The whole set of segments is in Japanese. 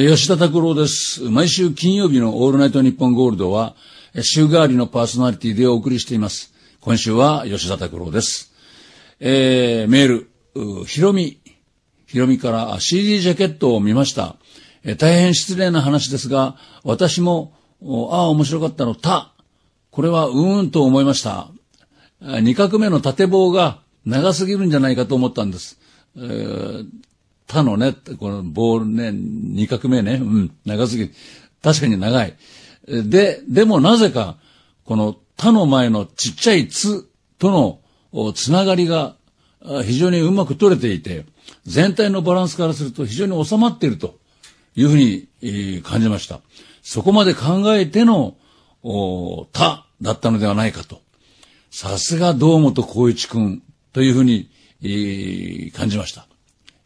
吉田拓郎です。毎週金曜日のオールナイトニッポンゴールドは、週替わりのパーソナリティでお送りしています。今週は吉田拓郎です。えー、メール、ひろみ、ひろみから CD ジャケットを見ました。えー、大変失礼な話ですが、私も、ああ、面白かったの、た。これはうーんと思いました。2画目の縦棒が長すぎるんじゃないかと思ったんです。えーったのね。このボールね、二画目ね。うん、長すぎ。確かに長い。で、でもなぜか、この他の前のちっちゃいつとのつながりが非常にうまく取れていて、全体のバランスからすると非常に収まっているというふうに感じました。そこまで考えての他だったのではないかと。さすが堂本光一君というふうに感じました。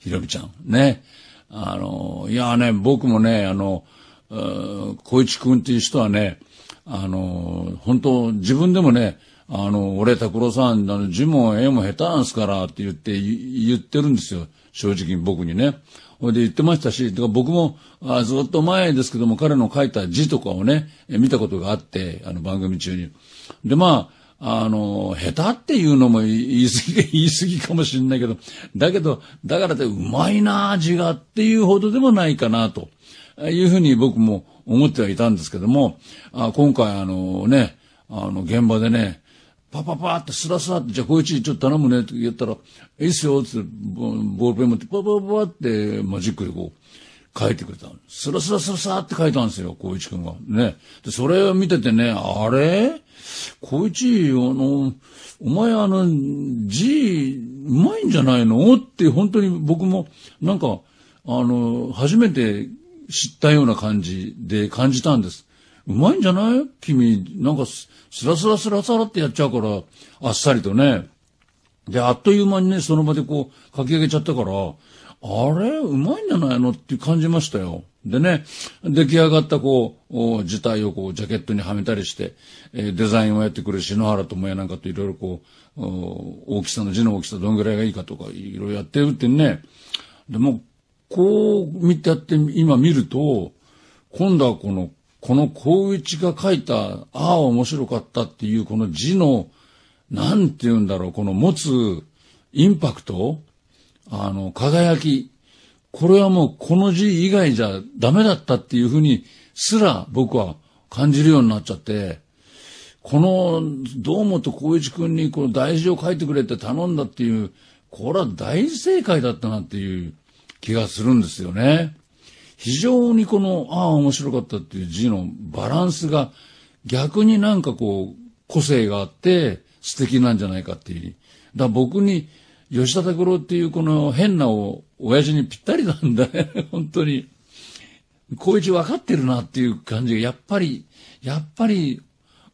ひろみちゃん。ね。あの、いやね、僕もね、あの、小市君っていう人はね、あの、本当自分でもね、あの、俺、拓郎さん、あの、字も絵も下手なんですからって言って、言ってるんですよ。正直に僕にね。ほいで言ってましたし、僕もあずっと前ですけども、彼の書いた字とかをね、見たことがあって、あの番組中に。で、まあ、あの、下手っていうのも言い過ぎ、言い過ぎかもしれないけど、だけど、だからってうまいな味がっていうほどでもないかなというふうに僕も思ってはいたんですけども、あ今回あのね、あの現場でね、パパパってスラスラって、じゃあこいちちょっと頼むねって言ったら、いいっすよってボールペン持ってパパパってマジックでこう。書いてくれた。スラスラスラスラって書いたんですよ、光一くんが。ね。で、それを見ててね、あれ小一、あの、お前あの、字、うまいんじゃないのって本当に僕も、なんか、あの、初めて知ったような感じで感じたんです。うまいんじゃない君、なんかス、スラスラスラスラってやっちゃうから、あっさりとね。で、あっという間にね、その場でこう、書き上げちゃったから、あれうまいんじゃないのって感じましたよ。でね、出来上がったこう、自体をこう、ジャケットにはめたりして、えー、デザインをやってくる篠原智也なんかといろいろこう、大きさの字の大きさどんぐらいがいいかとか、いろいろやってるってね。でも、こう見てやって、今見ると、今度はこの、この光一が書いた、ああ、面白かったっていう、この字の、なんて言うんだろう、この持つインパクトあの、輝き、これはもうこの字以外じゃダメだったっていうふうにすら僕は感じるようになっちゃって、この堂本光一君にこの大事を書いてくれって頼んだっていう、これは大正解だったなっていう気がするんですよね。非常にこの、ああ面白かったっていう字のバランスが逆になんかこう個性があって素敵なんじゃないかっていう。だ僕に吉田拓郎っていうこの変なお親父にぴったりなんだね、本当に。光一わかってるなっていう感じが、やっぱり、やっぱり、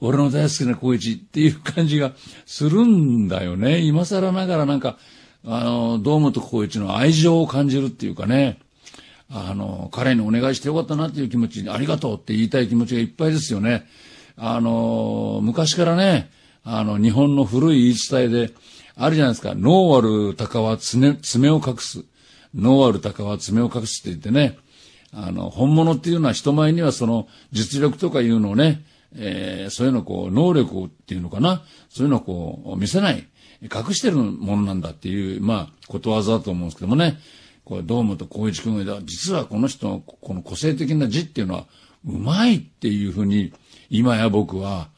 俺の大好きな光一っていう感じがするんだよね。今更ながらなんか、あの、もと光一の愛情を感じるっていうかね、あの、彼にお願いしてよかったなっていう気持ち、に、ありがとうって言いたい気持ちがいっぱいですよね。あの、昔からね、あの、日本の古い言い伝えで、あるじゃないですか。ノーアル鷹は爪、爪を隠す。ノーアル鷹は爪を隠すって言ってね。あの、本物っていうのは人前にはその実力とかいうのをね、えー、そういうのこう、能力っていうのかな。そういうのをこう、見せない。隠してるものなんだっていう、まあ、ことわざだと思うんですけどもね。これ、ドームと光一君が、実はこの人のこの個性的な字っていうのは、うまいっていうふうに、今や僕は、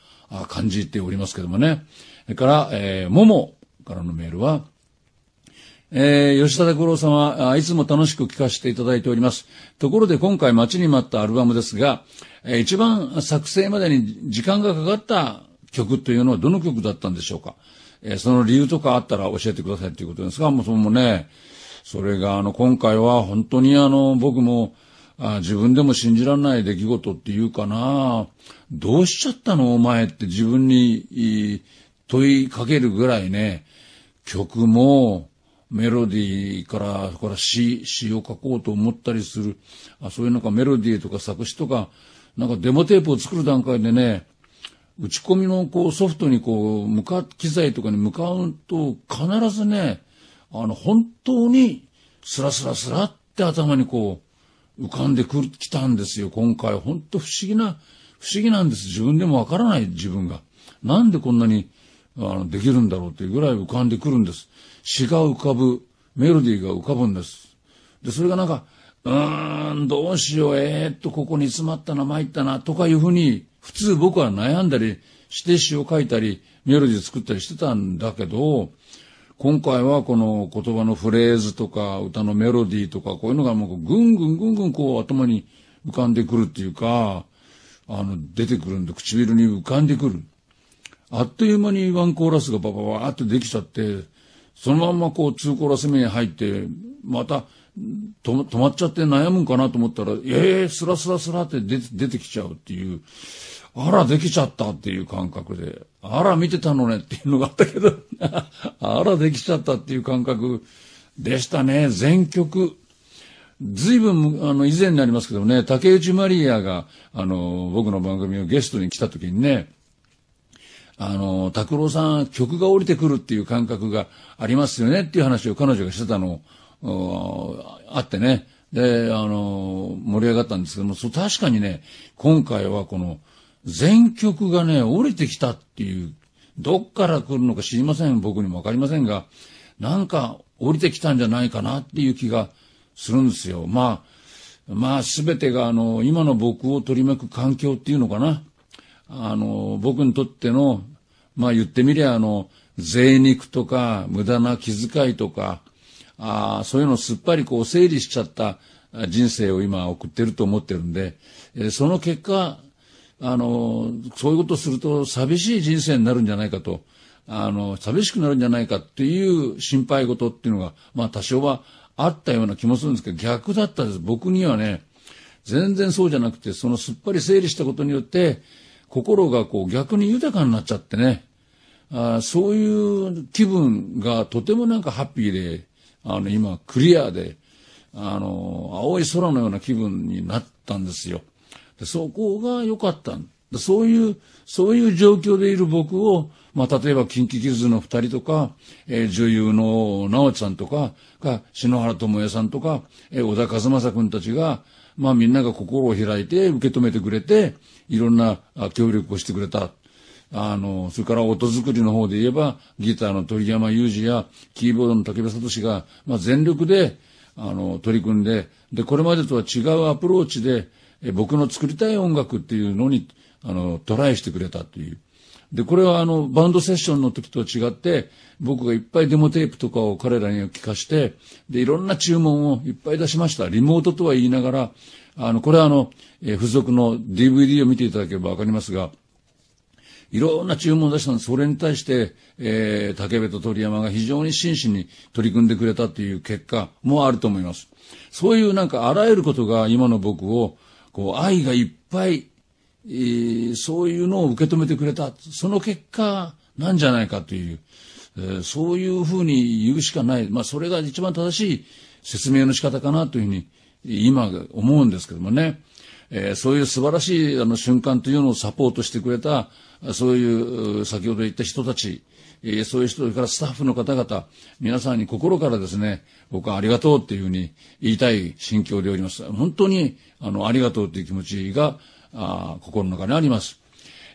感じておりますけどもね。それから、えー、もも、からのメールは、えー、吉田拓郎様、いつも楽しく聞かせていただいております。ところで今回待ちに待ったアルバムですが、えー、一番作成までに時間がかかった曲というのはどの曲だったんでしょうか、えー、その理由とかあったら教えてくださいということですが、もうそもね、それがあの今回は本当にあの僕もあ自分でも信じられない出来事っていうかな、どうしちゃったのお前って自分に問いかけるぐらいね、曲も、メロディーから、から詩、詩を書こうと思ったりする。あそういうなんかメロディーとか作詞とか、なんかデモテープを作る段階でね、打ち込みのこうソフトにこう、向か、機材とかに向かうと、必ずね、あの、本当に、スラスラスラって頭にこう、浮かんでくる、きたんですよ、今回。本当不思議な、不思議なんです。自分でもわからない自分が。なんでこんなにあの、できるんだろうというぐらい浮かんでくるんです。詩が浮かぶ、メロディーが浮かぶんです。で、それがなんか、うーん、どうしよう、えー、っと、ここに詰まったな、参ったな、とかいうふうに、普通僕は悩んだりして詩を書いたり、メロディー作ったりしてたんだけど、今回はこの言葉のフレーズとか歌のメロディーとかこういうのがもうぐんぐんぐんぐんこう頭に浮かんでくるっていうか、あの出てくるんで唇に浮かんでくる。あっという間にワンコーラスがバババーってできちゃって、そのまんまこう2コーラス目に入って、また止まっちゃって悩むんかなと思ったら、ええー、スラスラスラって出てきちゃうっていう、あら、できちゃったっていう感覚で、あら、見てたのねっていうのがあったけど、あら、できちゃったっていう感覚でしたね、全曲。随分、あの、以前になりますけどね、竹内まりやが、あの、僕の番組をゲストに来た時にね、あの、拓郎さん、曲が降りてくるっていう感覚がありますよねっていう話を彼女がしてたのあってね。で、あの、盛り上がったんですけども、そう確かにね、今回はこの、全曲がね、降りてきたっていう、どっから来るのか知りません、僕にもわかりませんが、なんか降りてきたんじゃないかなっていう気がするんですよ。まあ、まあ全てがあの、今の僕を取り巻く環境っていうのかな。あの、僕にとってのまあ言ってみりゃ、あの、贅肉とか、無駄な気遣いとか、ああ、そういうのをすっぱりこう整理しちゃった人生を今送ってると思ってるんで、えその結果、あの、そういうことをすると寂しい人生になるんじゃないかと、あの、寂しくなるんじゃないかっていう心配事っていうのが、まあ多少はあったような気もするんですけど、逆だったです。僕にはね、全然そうじゃなくて、そのすっぱり整理したことによって、心がこう逆に豊かになっちゃってね、あそういう気分がとてもなんかハッピーで、あの、今、クリアで、あの、青い空のような気分になったんですよ。でそこが良かったそういう、そういう状況でいる僕を、まあ、例えば、近畿キッズの二人とか、えー、女優の直ちゃんとか、か篠原智恵さんとか、えー、小田和正君たちが、まあ、みんなが心を開いて受け止めてくれて、いろんな協力をしてくれた。あの、それから音作りの方で言えば、ギターの鳥山裕二や、キーボードの竹部聡が、まあ、全力で、あの、取り組んで、で、これまでとは違うアプローチで、え僕の作りたい音楽っていうのに、あの、トライしてくれたという。で、これはあの、バンドセッションの時とは違って、僕がいっぱいデモテープとかを彼らに聞かして、で、いろんな注文をいっぱい出しました。リモートとは言いながら、あの、これはあの、え付属の DVD を見ていただければわかりますが、いろんな注文を出したんです。それに対して、えー、竹部と鳥山が非常に真摯に取り組んでくれたっていう結果もあると思います。そういうなんかあらゆることが今の僕を、こう、愛がいっぱい、えー、そういうのを受け止めてくれた。その結果なんじゃないかという、えー、そういうふうに言うしかない。まあ、それが一番正しい説明の仕方かなというふうに、今思うんですけどもね。えー、そういう素晴らしいあの瞬間というのをサポートしてくれた、そういう先ほど言った人たち、えそういう人からスタッフの方々、皆さんに心からですね、僕はありがとうっていうふうに言いたい心境でおります。本当に、あの、ありがとうという気持ちが、あ心の中にあります。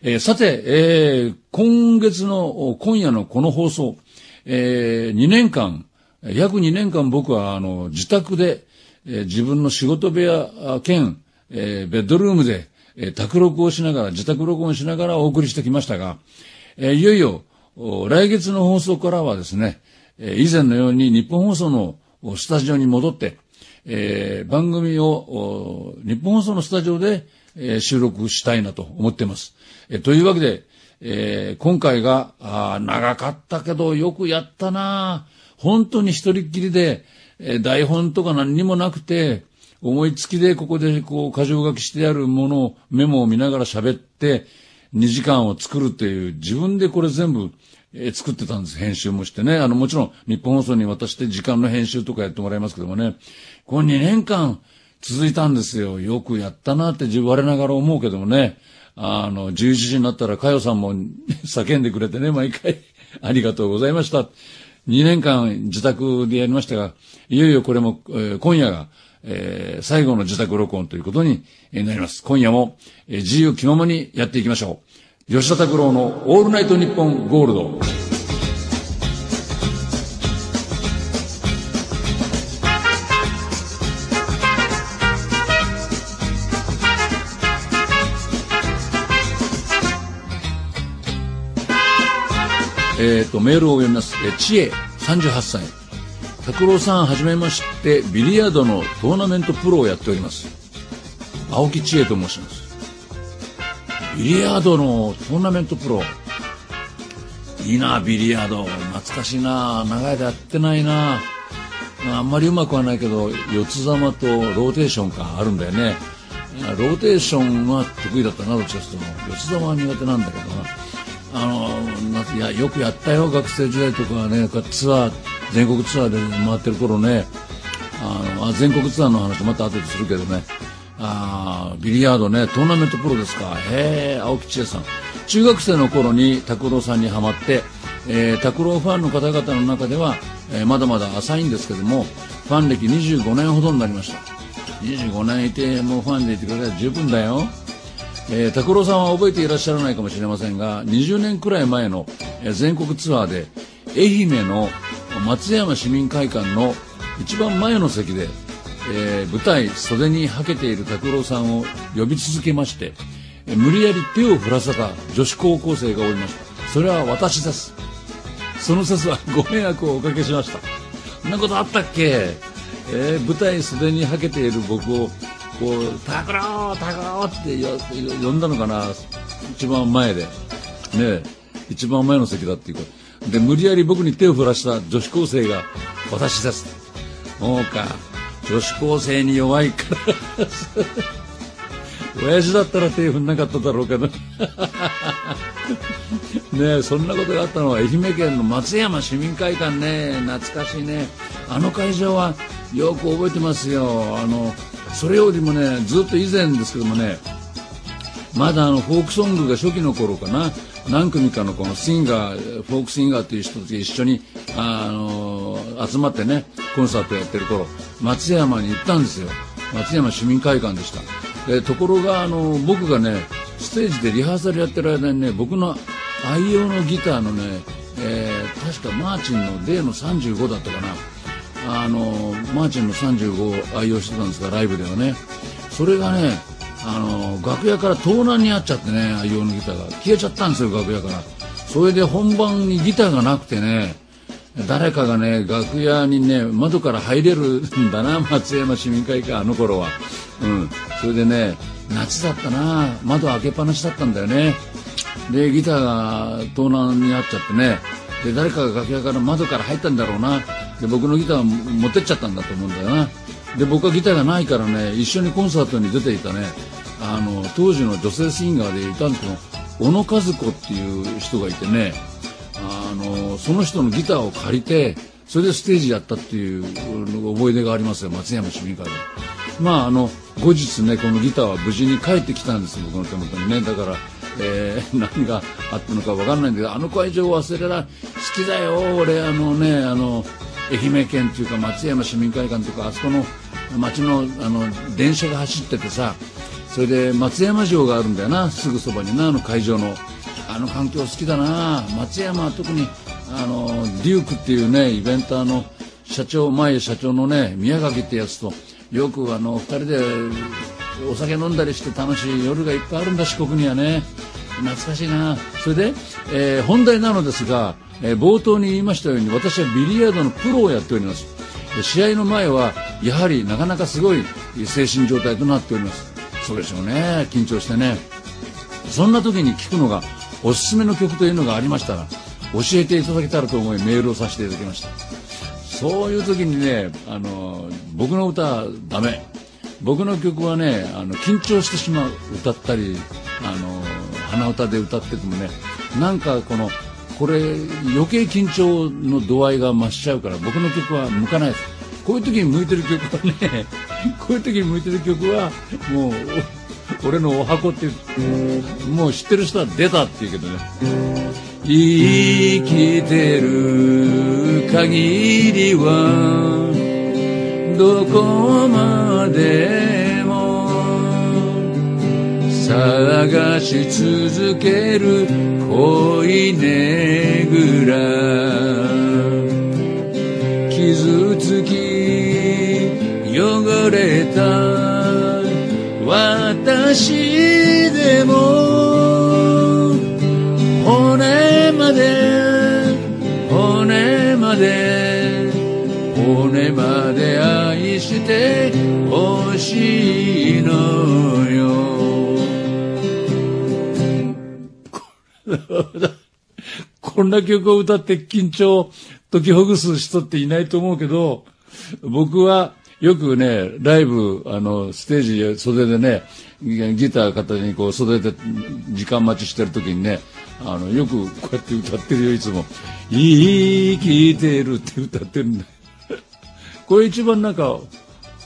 えー、さて、えー、今月の、今夜のこの放送、えー、2年間、約2年間僕は、あの、自宅で、えー、自分の仕事部屋兼、えー、ベッドルームで、えー、録をしながら、自宅録音しながらお送りしてきましたが、えー、いよいよ、来月の放送からはですね、えー、以前のように日本放送のスタジオに戻って、えー、番組を日本放送のスタジオで、えー、収録したいなと思っています。えー、というわけで、えー、今回があ長かったけどよくやったな本当に一人っきりで、えー、台本とか何にもなくて、思いつきでここでこう箇条書きしてあるものをメモを見ながら喋って2時間を作るっていう自分でこれ全部作ってたんです。編集もしてね。あの、もちろん、日本放送に渡して時間の編集とかやってもらいますけどもね。この2年間続いたんですよ。よくやったなって自分我ながら思うけどもね。あの、11時になったら、かよさんも 叫んでくれてね、毎回 ありがとうございました。2年間自宅でやりましたが、いよいよこれも、えー、今夜が、えー、最後の自宅録音ということになります。今夜も、えー、自由気ままにやっていきましょう。吉田拓郎のオールナイトニッポンゴールド。えっ、ー、と、メールを読みます。えー、知恵、38歳。拓郎さんはじめましてビリヤードのトーナメントプロをやっております青木千恵と申しますビリヤードのトーナメントプロいいなビリヤード懐かしいな長い間やってないなあんまりうまくはないけど四つざとローテーションかあるんだよねローテーションは得意だったなどっちかというと四つ玉は苦手なんだけどなあのいやよくやったよ学生時代とかねツアー全国ツアーで回ってる頃ねあの全国ツアーの話また後でするけどねあビリヤードねトーナメントプロですかへえ青木千恵さん中学生の頃に拓郎さんにはまって拓郎、ファンの方々の中では、えー、まだまだ浅いんですけどもファン歴25年ほどになりました25年いてもうファンでいてくれれ十分だよ拓郎、さんは覚えていらっしゃらないかもしれませんが20年くらい前の、え全国ツアーで愛媛の松山市民会館の一番前の席で、えー、舞台袖にはけている拓郎さんを呼び続けまして、無理やり手を振らせた女子高校生がおりましたそれは私ですその説はご迷惑をおかけしましたそんなことあったっけ、えー、舞台袖にはけている僕をこう「拓郎拓郎」って呼んだのかな一番前でね一番前の席だっていうことで無理やり僕に手を振らした女子高生が私ですそうか女子高生に弱いから 親父だったら手振んなかっただろうけど ねそんなことがあったのは愛媛県の松山市民会館ね懐かしいねあの会場はよく覚えてますよあのそれよりもねずっと以前ですけどもねまだあのフォークソングが初期の頃かな何組かのこのシンガーフォークシンガーという人たちが一緒に、あのー、集まってねコンサートやってる頃松山に行ったんですよ松山市民会館でしたでところが、あのー、僕がねステージでリハーサルやってる間にね僕の愛用のギターのね、えー、確かマーチンの D の35だったかなあのマーチンの35を愛用してたんですがライブではねそれがねあの楽屋から盗難にあっちゃってね愛用のギターが消えちゃったんですよ楽屋からそれで本番にギターがなくてね誰かがね楽屋にね窓から入れるんだな 松山市民会館あの頃はうんそれでね夏だったな窓開けっぱなしだったんだよねでギターが盗難にあっちゃってねで誰かが楽屋から窓から入ったんだろうなで僕のギター持ってっちゃったんだと思うんだよなで僕はギターがないからね一緒にコンサートに出ていたねあの当時の女性シンガーでいたんですけど小野和子っていう人がいてねあのその人のギターを借りてそれでステージやったっていう思い出がありますよ松山市民会で。まああの後日ねこのギターは無事に帰ってきたんです僕の手元にねだから、えー、何があったのか分かんないんだけどあの会場忘れら好きだよ俺あのねあの愛媛県っていうか松山市民会館というかあそこの町のあの電車が走っててさそれで松山城があるんだよなすぐそばになあの会場のあの環境好きだな松山は特にあのデュークっていうねイベンターの社長前社長のね宮垣ってやつとよくあの2人でお酒飲んだりして楽しい夜がいっぱいあるんだ四国にはね懐かしいなそれで、えー、本題なのですが、えー、冒頭に言いましたように私はビリヤードのプロをやっております試合の前はやはりなかなかすごい精神状態となっておりますそうでしょうね緊張してねそんな時に聞くのがおすすめの曲というのがありましたら教えていただけたらと思いメールをさせていただきましたそういう時にねあの僕の歌はダメ僕の曲はねあの緊張してしまう歌ったりあの鼻歌で歌っててもねなんかこのこれ余計緊張の度合いが増しちゃうから僕の曲は向かないですこういう時に向いてる曲はね こういう時に向いてる曲はもう俺のお箱っていうもう知ってる人は出たっていうけどね生きてる限りはどこまでも探し続ける恋ねぐら傷つき汚れた私でも骨まで骨まで骨まで愛してほしいのよ こんな曲を歌って緊張解きほぐす人っていないと思うけど、僕はよくね、ライブ、あの、ステージ袖でね、ギター片手にこう袖で時間待ちしてる時にね、あの、よくこうやって歌ってるよ、いつも。生きてるって歌ってるんだ。これ一番なんか、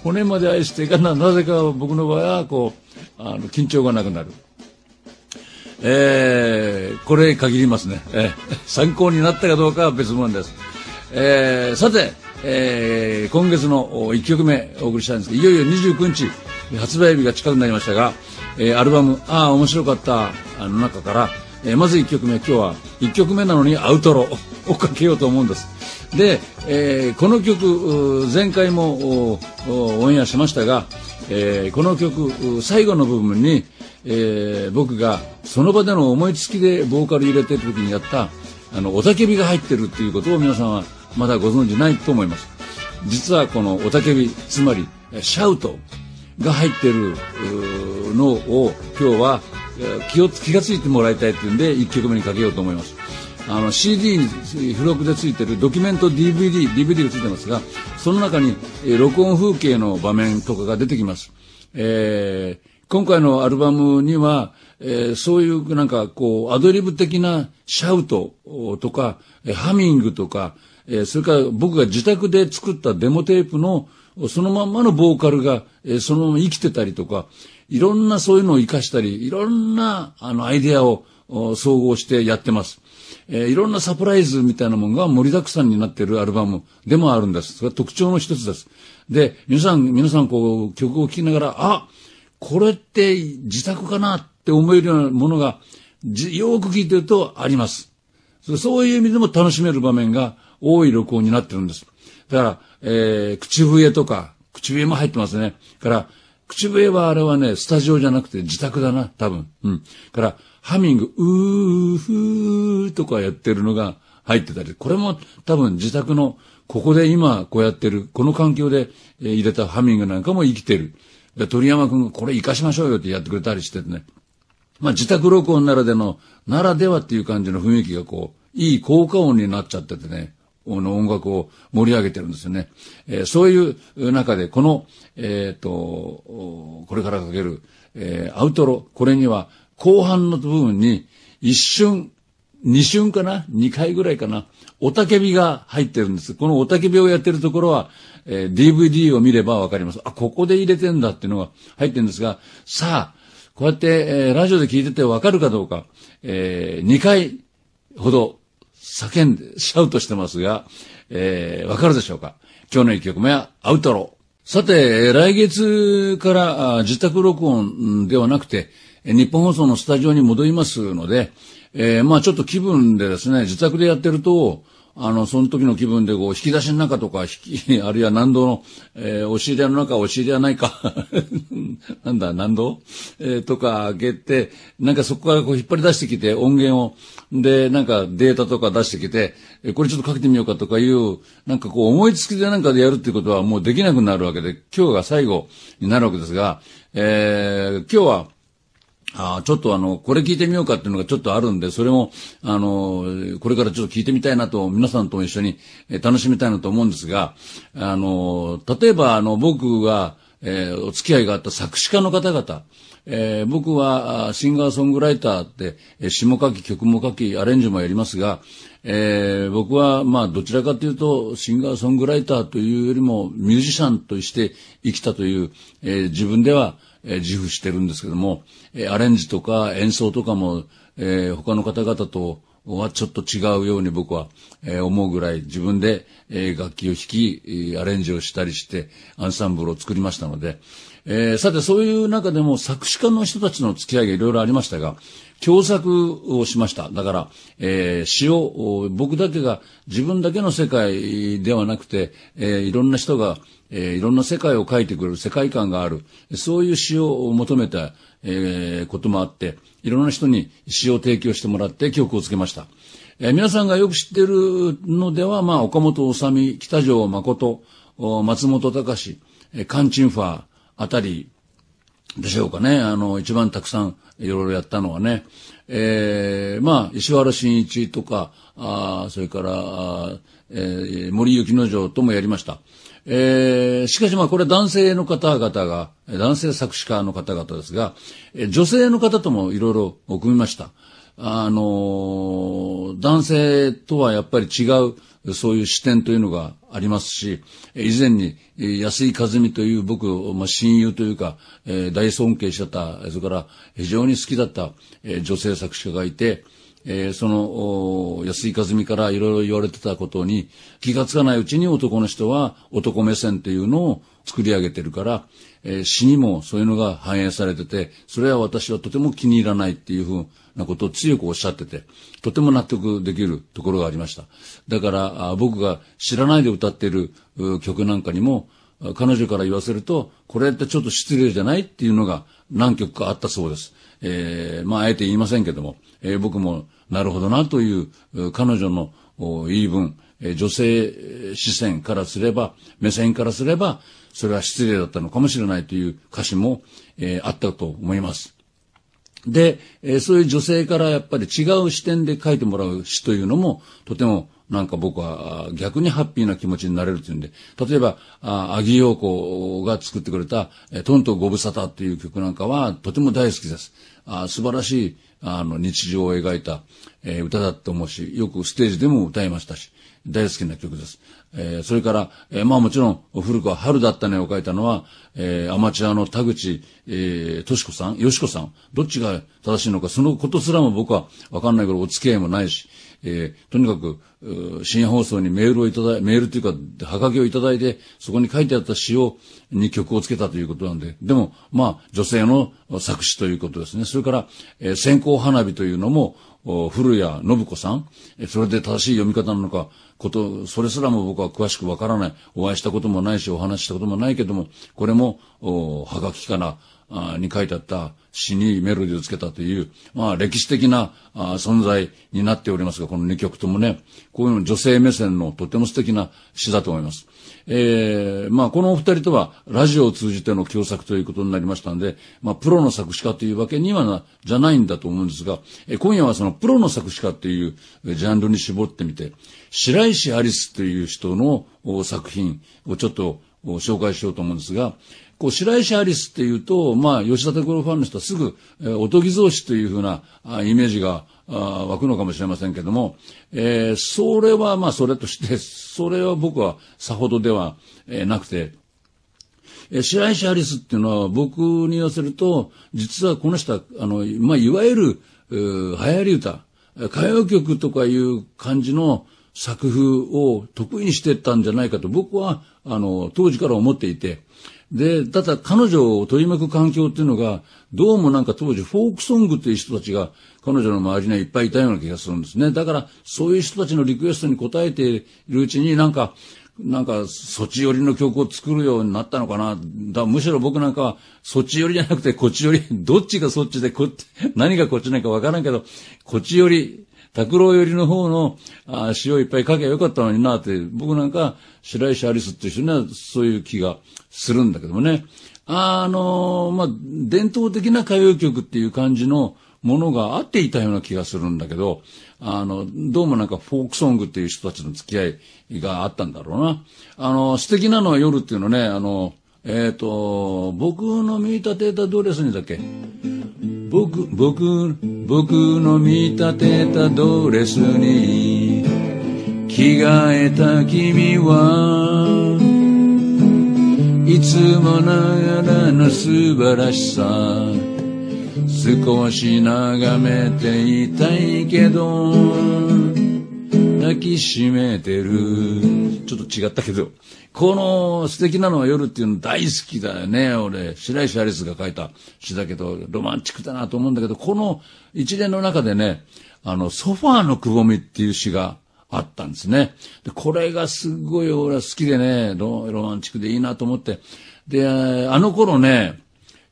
骨まで愛していかな、なぜか僕の場合は、こう、あの、緊張がなくなる。えー、これ限りますね、えー、参考になったかどうかは別物です、えー、さてえー、今月の1曲目お送りしたいんですけどいよいよ29日発売日が近くなりましたが、えー、アルバム「ああ面白かった」の中から、えー、まず1曲目今日は1曲目なのにアウトロをかけようと思うんですで、えー、この曲前回もオンエアしましたが、えー、この曲最後の部分に、えー、僕がその場での思いつきでボーカル入れてる時にやったあの雄たけびが入ってるっていうことを皆さんはまだご存じないと思います実はこの雄たけびつまりシャウトが入ってるのを今日は気を気が付いてもらいたいというんで1曲目にかけようと思いますあの CD に付録で付いてるドキュメント DVD、DVD が付いてますが、その中に、え録音風景の場面とかが出てきます。えー、今回のアルバムには、えー、そういうなんかこう、アドリブ的なシャウトとか、ハミングとか、えそれから僕が自宅で作ったデモテープのそのまんまのボーカルが、えそのまま生きてたりとか、いろんなそういうのを活かしたり、いろんなあのアイデアを総合してやってます。えー、いろんなサプライズみたいなものが盛りだくさんになっているアルバムでもあるんです。それが特徴の一つです。で、皆さん、皆さんこう曲を聴きながら、あ、これって自宅かなって思えるようなものが、よく聴いてるとあります。そういう意味でも楽しめる場面が多い録音になってるんです。だから、えー、口笛とか、口笛も入ってますね。から、口笛はあれはね、スタジオじゃなくて自宅だな、多分。うん。から、ハミング、うーふーとかやってるのが入ってたり、これも多分自宅の、ここで今こうやってる、この環境で入れたハミングなんかも生きてる。で、鳥山くんがこれ活かしましょうよってやってくれたりしててね。まあ自宅録音ならでの、ならではっていう感じの雰囲気がこう、いい効果音になっちゃっててね。の音楽を盛り上げてるんですよね。えー、そういう中で、この、えっ、ー、と、これからかける、えー、アウトロ、これには後半の部分に一瞬、二瞬かな二回ぐらいかなおたけびが入ってるんです。このおたけびをやってるところは、えー、DVD を見ればわかります。あ、ここで入れてんだっていうのが入ってるんですが、さあ、こうやって、えー、ラジオで聞いててわかるかどうか、えー、回ほど叫んで、シャウトしてますが、えー、わかるでしょうか今日の一曲目はアウトロー。さて、来月から自宅録音ではなくて、日本放送のスタジオに戻りますので、えー、まあちょっと気分でですね、自宅でやってると、あの、その時の気分でこう、引き出しの中とか、引き、あるいは難度の、えー、押し入れの中、押し入れはないか。なんだ、何度えー、とか開けて、なんかそこからこう引っ張り出してきて、音源を。で、なんかデータとか出してきて、えこれちょっとかけてみようかとかいう、なんかこう思いつきでなんかでやるっていうことはもうできなくなるわけで、今日が最後になるわけですが、えー、今日は、あちょっとあの、これ聞いてみようかっていうのがちょっとあるんで、それも、あの、これからちょっと聞いてみたいなと、皆さんとも一緒に楽しみたいなと思うんですが、あの、例えばあの、僕が、えー、お付き合いがあった作詞家の方々、えー、僕はシンガーソングライターって、えー、詞も書き、曲も書き、アレンジもやりますが、えー、僕はまあどちらかというとシンガーソングライターというよりもミュージシャンとして生きたという、えー、自分ではえー、自負してるんですけども、えー、アレンジとか演奏とかも、えー、他の方々とはちょっと違うように僕は、えー、思うぐらい自分で、えー、楽器を弾き、えアレンジをしたりしてアンサンブルを作りましたので、えー、さてそういう中でも作詞家の人たちの付き合いがいろいろありましたが、共作をしました。だから、えー、詩を僕だけが自分だけの世界ではなくて、えー、いろんな人がえー、いろんな世界を描いてくれる世界観がある、そういう詩を求めた、えー、こともあって、いろんな人に詩を提供してもらって記憶をつけました。えー、皆さんがよく知ってるのでは、まあ、岡本治美、北条誠、松本隆、えー、カンチンファーあたりでしょうかね。あの、一番たくさんいろいろやったのはね。えー、まあ、石原慎一とか、あそれから、えー、森幸之丞ともやりました。えー、しかしまあこれ男性の方々が、男性作詞家の方々ですが、え女性の方ともいろいろ組みました。あのー、男性とはやっぱり違う、そういう視点というのがありますし、以前に安井和美という僕、まあ、親友というか、えー、大尊敬しちゃった、それから非常に好きだった、え女性作詞家がいて、えー、その安井和美からいろいろ言われてたことに気がつかないうちに男の人は男目線っていうのを作り上げてるから、えー、詩にもそういうのが反映されてて、それは私はとても気に入らないっていうふうなことを強くおっしゃってて、とても納得できるところがありました。だから僕が知らないで歌ってる曲なんかにも、彼女から言わせると、これってちょっと失礼じゃないっていうのが何曲かあったそうです。えー、まあ、あえて言いませんけども、えー、僕もなるほどなという、彼女の言い分、えー、女性視線からすれば、目線からすれば、それは失礼だったのかもしれないという歌詞も、えー、あったと思います。で、えー、そういう女性からやっぱり違う視点で書いてもらう詩というのも、とてもなんか僕は逆にハッピーな気持ちになれるというんで、例えば、あアギヨーコが作ってくれた、えトントご無沙汰っていう曲なんかはとても大好きです。あ素晴らしいあの日常を描いた、えー、歌だと思うし、よくステージでも歌いましたし、大好きな曲です。えー、それから、えー、まあもちろん、古くは春だったねを書いたのは、えー、アマチュアの田口、えー、とさん、よしこさん、どっちが正しいのか、そのことすらも僕はわかんないからお付き合いもないし、えー、とにかく、深夜放送にメールをいただい、メールというか、はがきをいただいて、そこに書いてあった詩を、に曲をつけたということなんで、でも、まあ、女性の作詞ということですね。それから、えー、線香花火というのも、古谷信子さん、それで正しい読み方なのか、こと、それすらも僕は詳しくわからない。お会いしたこともないし、お話したこともないけども、これも、はがきかな。に書いてあった詩にメロディーをつけたという、まあ歴史的な存在になっておりますが、この2曲ともね、こういう女性目線のとても素敵な詩だと思います。えー、まあこのお二人とはラジオを通じての共作ということになりましたんで、まあプロの作詞家というわけにはな、じゃないんだと思うんですが、今夜はそのプロの作詞家というジャンルに絞ってみて、白石アリスという人の作品をちょっと紹介しようと思うんですが、こう白石アリスっていうと、まあ、吉田拓郎ファンの人はすぐ、えー、おとぎ造詞というふうなあイメージがあ湧くのかもしれませんけども、えー、それはまあそれとして、それは僕はさほどでは、えー、なくて、え白石アリスっていうのは僕に言わせると、実はこの人は、あの、まあ、いわゆる、流行り歌、歌謡曲とかいう感じの作風を得意にしてたんじゃないかと僕は、あの、当時から思っていて、で、ただ彼女を取り巻く環境っていうのが、どうもなんか当時フォークソングっていう人たちが彼女の周りにはいっぱいいたような気がするんですね。だからそういう人たちのリクエストに応えているうちになんか、なんか、そっち寄りの曲を作るようになったのかな。だむしろ僕なんかは、そっち寄りじゃなくてこっち寄り、どっちがそっちでこっち、何がこっちなんかわからんけど、こっち寄り、拓郎寄りの方のあ詩をいっぱい書けばよかったのになって、僕なんか白石アリスっていう人にはそういう気がするんだけどもね。あの、まあ、伝統的な歌謡曲っていう感じのものが合っていたような気がするんだけど、あの、どうもなんかフォークソングっていう人たちの付き合いがあったんだろうな。あの、素敵なのは夜っていうのね、あの、えっ、ー、と、僕の見立てたドレスにだっけ僕、僕、僕の見立てたドレスに着替えた君はいつもながらの素晴らしさ少し眺めていたいけど抱きしめてるちょっと違ったけどこの素敵なのは夜っていうの大好きだよね、俺。白石アリスが書いた詩だけど、ロマンチックだなと思うんだけど、この一連の中でね、あの、ソファーのくぼみっていう詩があったんですね。で、これがすごい俺は好きでね、ロロマンチックでいいなと思って。で、あの頃ね、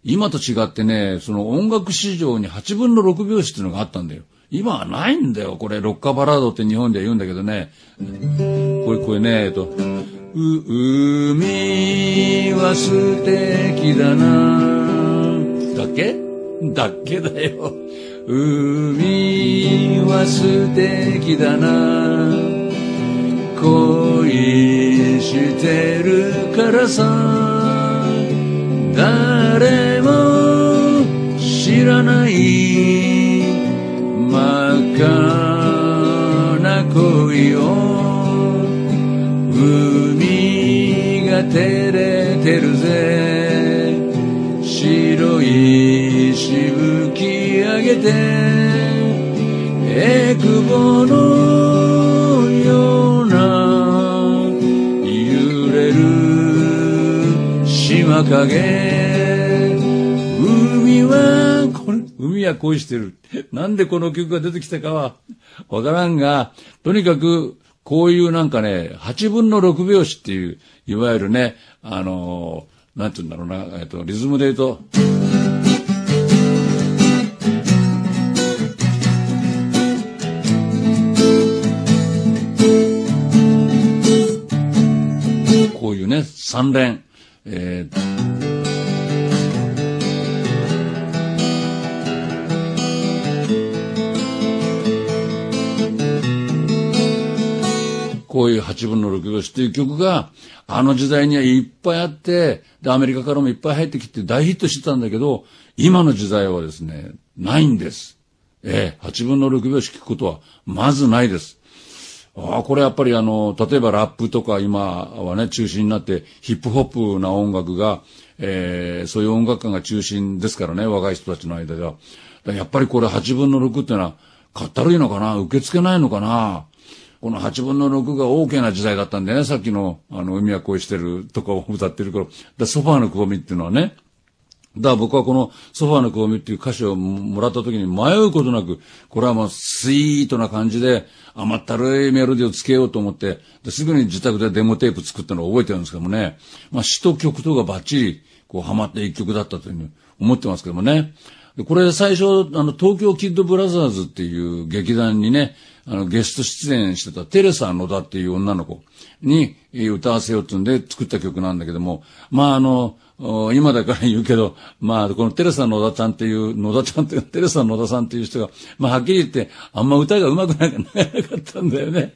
今と違ってね、その音楽史上に8分の6拍子っていうのがあったんだよ。今はないんだよ。これ、ロッカーバラードって日本では言うんだけどね。これ、これね、えっと、う、海は素敵だな。だっけだっけだよ。海は素敵だな。してるからさ誰も知らない真っ赤な恋を海が照れてるぜ白いしぶき上げてえくぼの影海は海は恋してるなんでこの曲が出てきたかはわからんがとにかくこういうなんかね8分の6拍子っていういわゆるねあのなんて言うんだろうな、えっと、リズムで言うと。こういうね、三連。えーこういう8分の6拍子っていう曲が、あの時代にはいっぱいあって、で、アメリカからもいっぱい入ってきて大ヒットしてたんだけど、今の時代はですね、ないんです。ええ、8分の6拍子聞くことはまずないです。ああ、これやっぱりあの、例えばラップとか今はね、中心になって、ヒップホップな音楽が、えー、そういう音楽家が中心ですからね、若い人たちの間では。やっぱりこれ8分の6ってのは、かったるいのかな受け付けないのかなこの8分の6が OK な時代だったんでね、さっきの、あの、海は恋してるとかを歌ってる頃。だソファーのくぼみっていうのはね、だから僕はこのソファーのくぼみっていう歌詞をもらった時に迷うことなく、これはもうスイートな感じで甘ったるいメロディーをつけようと思って、すぐに自宅でデモテープ作ったのを覚えてるんですけどもね、まあ詞と曲とがバッチリこうハマって一曲だったというふうに思ってますけどもね。これ最初、あの、東京キッドブラザーズっていう劇団にね、あの、ゲスト出演してたテレサ・野田っていう女の子。に歌わせようってんで作った曲なんだけども、まああの、今だから言うけど、まあ、このテレサ・野田ちゃんっていう、野田ちゃんっていう、テレサ・野田さんっていう人が、まあ、はっきり言って、あんま歌が上手くなかったんだよね。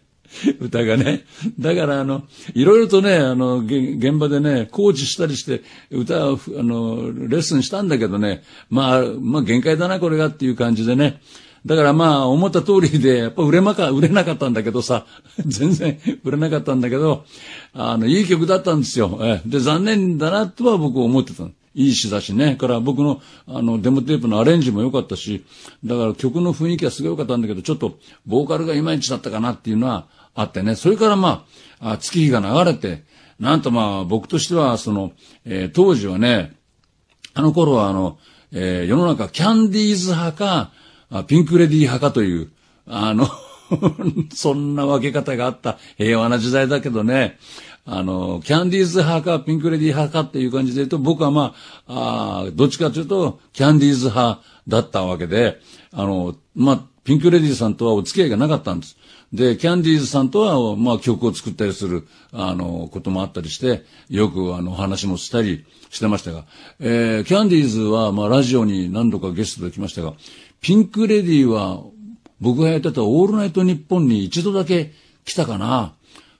歌がね。だから、あの、いろいろとね、あの、現場でね、工事したりして、歌を、あの、レッスンしたんだけどね、まあ、まあ、限界だな、これがっていう感じでね。だからまあ、思った通りで、やっぱ売れまか、売れなかったんだけどさ、全然売れなかったんだけど、あの、いい曲だったんですよ。で、残念だなとは僕思ってた。いい詩だしね。から僕の、あの、デモテープのアレンジも良かったし、だから曲の雰囲気はすごい良かったんだけど、ちょっと、ボーカルがいまいちだったかなっていうのはあってね。それからまあ、月日が流れて、なんとまあ、僕としては、その、えー、当時はね、あの頃はあの、えー、世の中キャンディーズ派か、ピンクレディー派かという、あの そんな分け方があった平和な時代だけどね、あの、キャンディーズ派かピンクレディー派かっていう感じで言うと、僕はまあ、あどっちかというと、キャンディーズ派だったわけで、あの、まあ、ピンクレディーさんとはお付き合いがなかったんです。で、キャンディーズさんとは、まあ、曲を作ったりする、あの、こともあったりして、よく、あの、話もしたりしてましたが、えー、キャンディーズは、まあ、ラジオに何度かゲストで来ましたが、ピンクレディーは、僕がやってたオールナイト日本に一度だけ来たかな。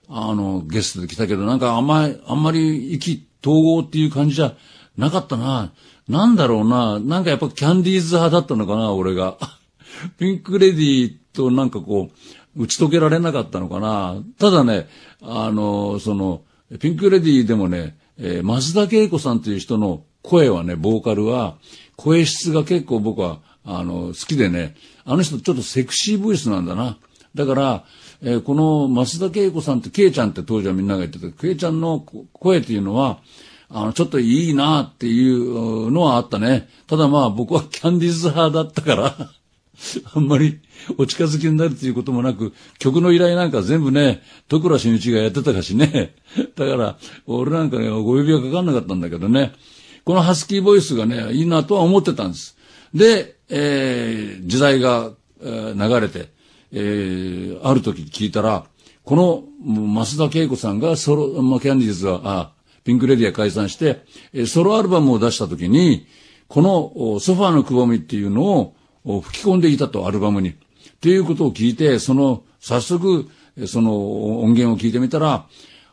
あの、ゲストで来たけど、なんかあんまり、あんまり意気統合っていう感じじゃなかったな。なんだろうな。なんかやっぱキャンディーズ派だったのかな、俺が。ピンクレディーとなんかこう、打ち解けられなかったのかな。ただね、あの、その、ピンクレディーでもね、えー、増田恵子さんという人の声はね、ボーカルは、声質が結構僕はあの、好きでね、あの人ちょっとセクシーボイスなんだな。だから、えー、この増田恵子さんって、ケイちゃんって当時はみんなが言ってたケイちゃんの声っていうのは、あの、ちょっといいなっていうのはあったね。ただまあ僕はキャンディーズ派だったから あんまりお近づきになるということもなく、曲の依頼なんか全部ね、徳倉新一がやってたかしね。だから、俺なんかね、ご指はかかんなかったんだけどね。このハスキーボイスがね、いいなとは思ってたんです。で、えー、時代が、えー、流れて、えー、ある時聞いたら、この、増田恵子さんがソロ、まあ、キャンディーズは、あピンクレディア解散して、えソロアルバムを出した時に、このソファーのくぼみっていうのを吹き込んでいたと、アルバムに。っていうことを聞いて、その、早速、その音源を聞いてみたら、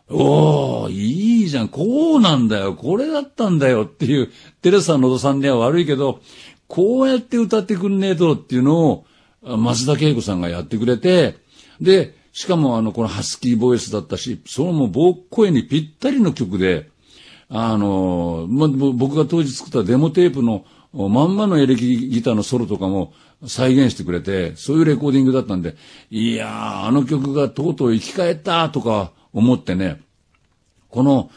おー、いいじゃん、こうなんだよ、これだったんだよっていう、テレサ・のどさんには悪いけど、こうやって歌ってくんねえとっていうのを、松田恵子さんがやってくれて、で、しかもあの、このハスキーボイスだったし、そのもう声にぴったりの曲で、あの、ま、僕が当時作ったデモテープのまんまのエレキギターのソロとかも再現してくれて、そういうレコーディングだったんで、いやー、あの曲がとうとう生き返ったとか思ってね、この、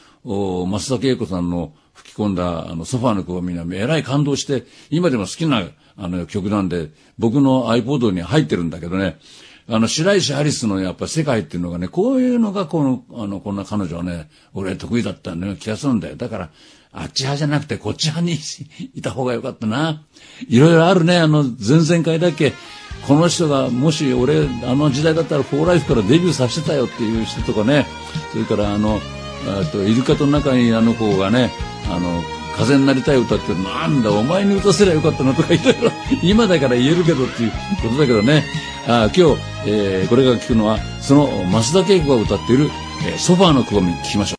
松田恵子さんの吹き込んだあのソファーの子をみんなえらい感動して、今でも好きなあの曲なんで、僕の iPod に入ってるんだけどね、あの、白石アリスのやっぱ世界っていうのがね、こういうのがこの、あの、こんな彼女はね、俺得意だったのよ、気がするんだよ。だから、あっち派じゃなくてこっち派にいた方がよかったな。いろいろあるね、あの、前々回だっけ、この人がもし俺、あの時代だったらフォーライフからデビューさせてたよっていう人とかね、それからあの、あとイルカと仲いいあの子がね、あの風になりたい歌ってなんだお前に歌せりゃよかったなとか言ったから今だから言えるけどっていうことだけどねあ今日、えー、これが聞くのはその増田恵子が歌っている「えー、ソファーのくぼみ」聞きましょう。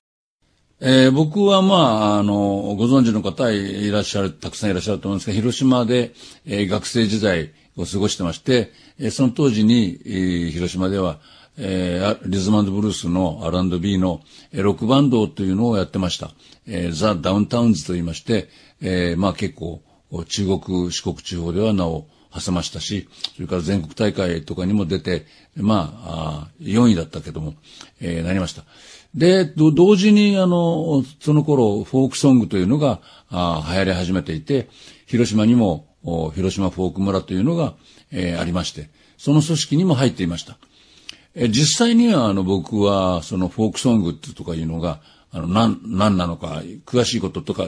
えー、僕はまあ、あの、ご存知の方いらっしゃる、たくさんいらっしゃると思うんですが、広島で、えー、学生時代を過ごしてまして、えー、その当時に、えー、広島では、えー、リズムブルースの R&B の、えロックバンドというのをやってました。えザ・ダウンタウンズと言いまして、えー、まあ結構、中国、四国地方ではなお、挟ましたし、それから全国大会とかにも出て、まあ、あ4位だったけども、えー、なりました。で、同時に、あの、その頃、フォークソングというのが、あ流行り始めていて、広島にも、広島フォーク村というのが、えー、ありまして、その組織にも入っていました。えー、実際には、あの、僕は、そのフォークソングとかいうのが、あの、なん、なんなのか、詳しいこととか、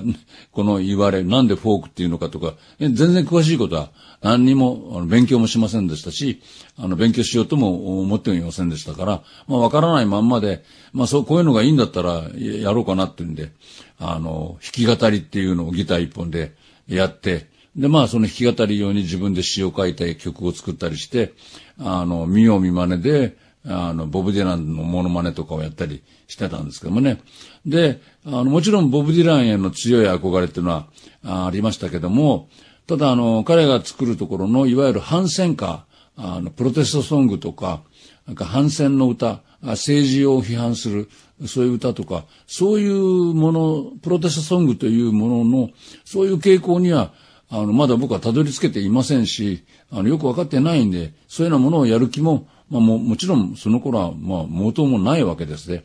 この言われ、なんでフォークっていうのかとか、全然詳しいことは、何にも、あの、勉強もしませんでしたし、あの、勉強しようとも思ってもいませんでしたから、まあ、わからないまんまで、まあ、そう、こういうのがいいんだったら、やろうかなっていうんで、あの、弾き語りっていうのをギター一本でやって、で、まあ、その弾き語り用に自分で詩を書いた曲を作ったりして、あの、見よう見真似で、あの、ボブ・ディランのモノマネとかをやったりしてたんですけどもね。で、あの、もちろんボブ・ディランへの強い憧れっていうのはありましたけども、ただあの、彼が作るところの、いわゆる反戦歌、あの、プロテストソングとか、なんか反戦の歌、政治を批判する、そういう歌とか、そういうもの、プロテストソングというものの、そういう傾向には、あの、まだ僕はたどり着けていませんし、あの、よくわかってないんで、そういうようなものをやる気もまあも、もちろんその頃は、まあ、元頭もないわけですね。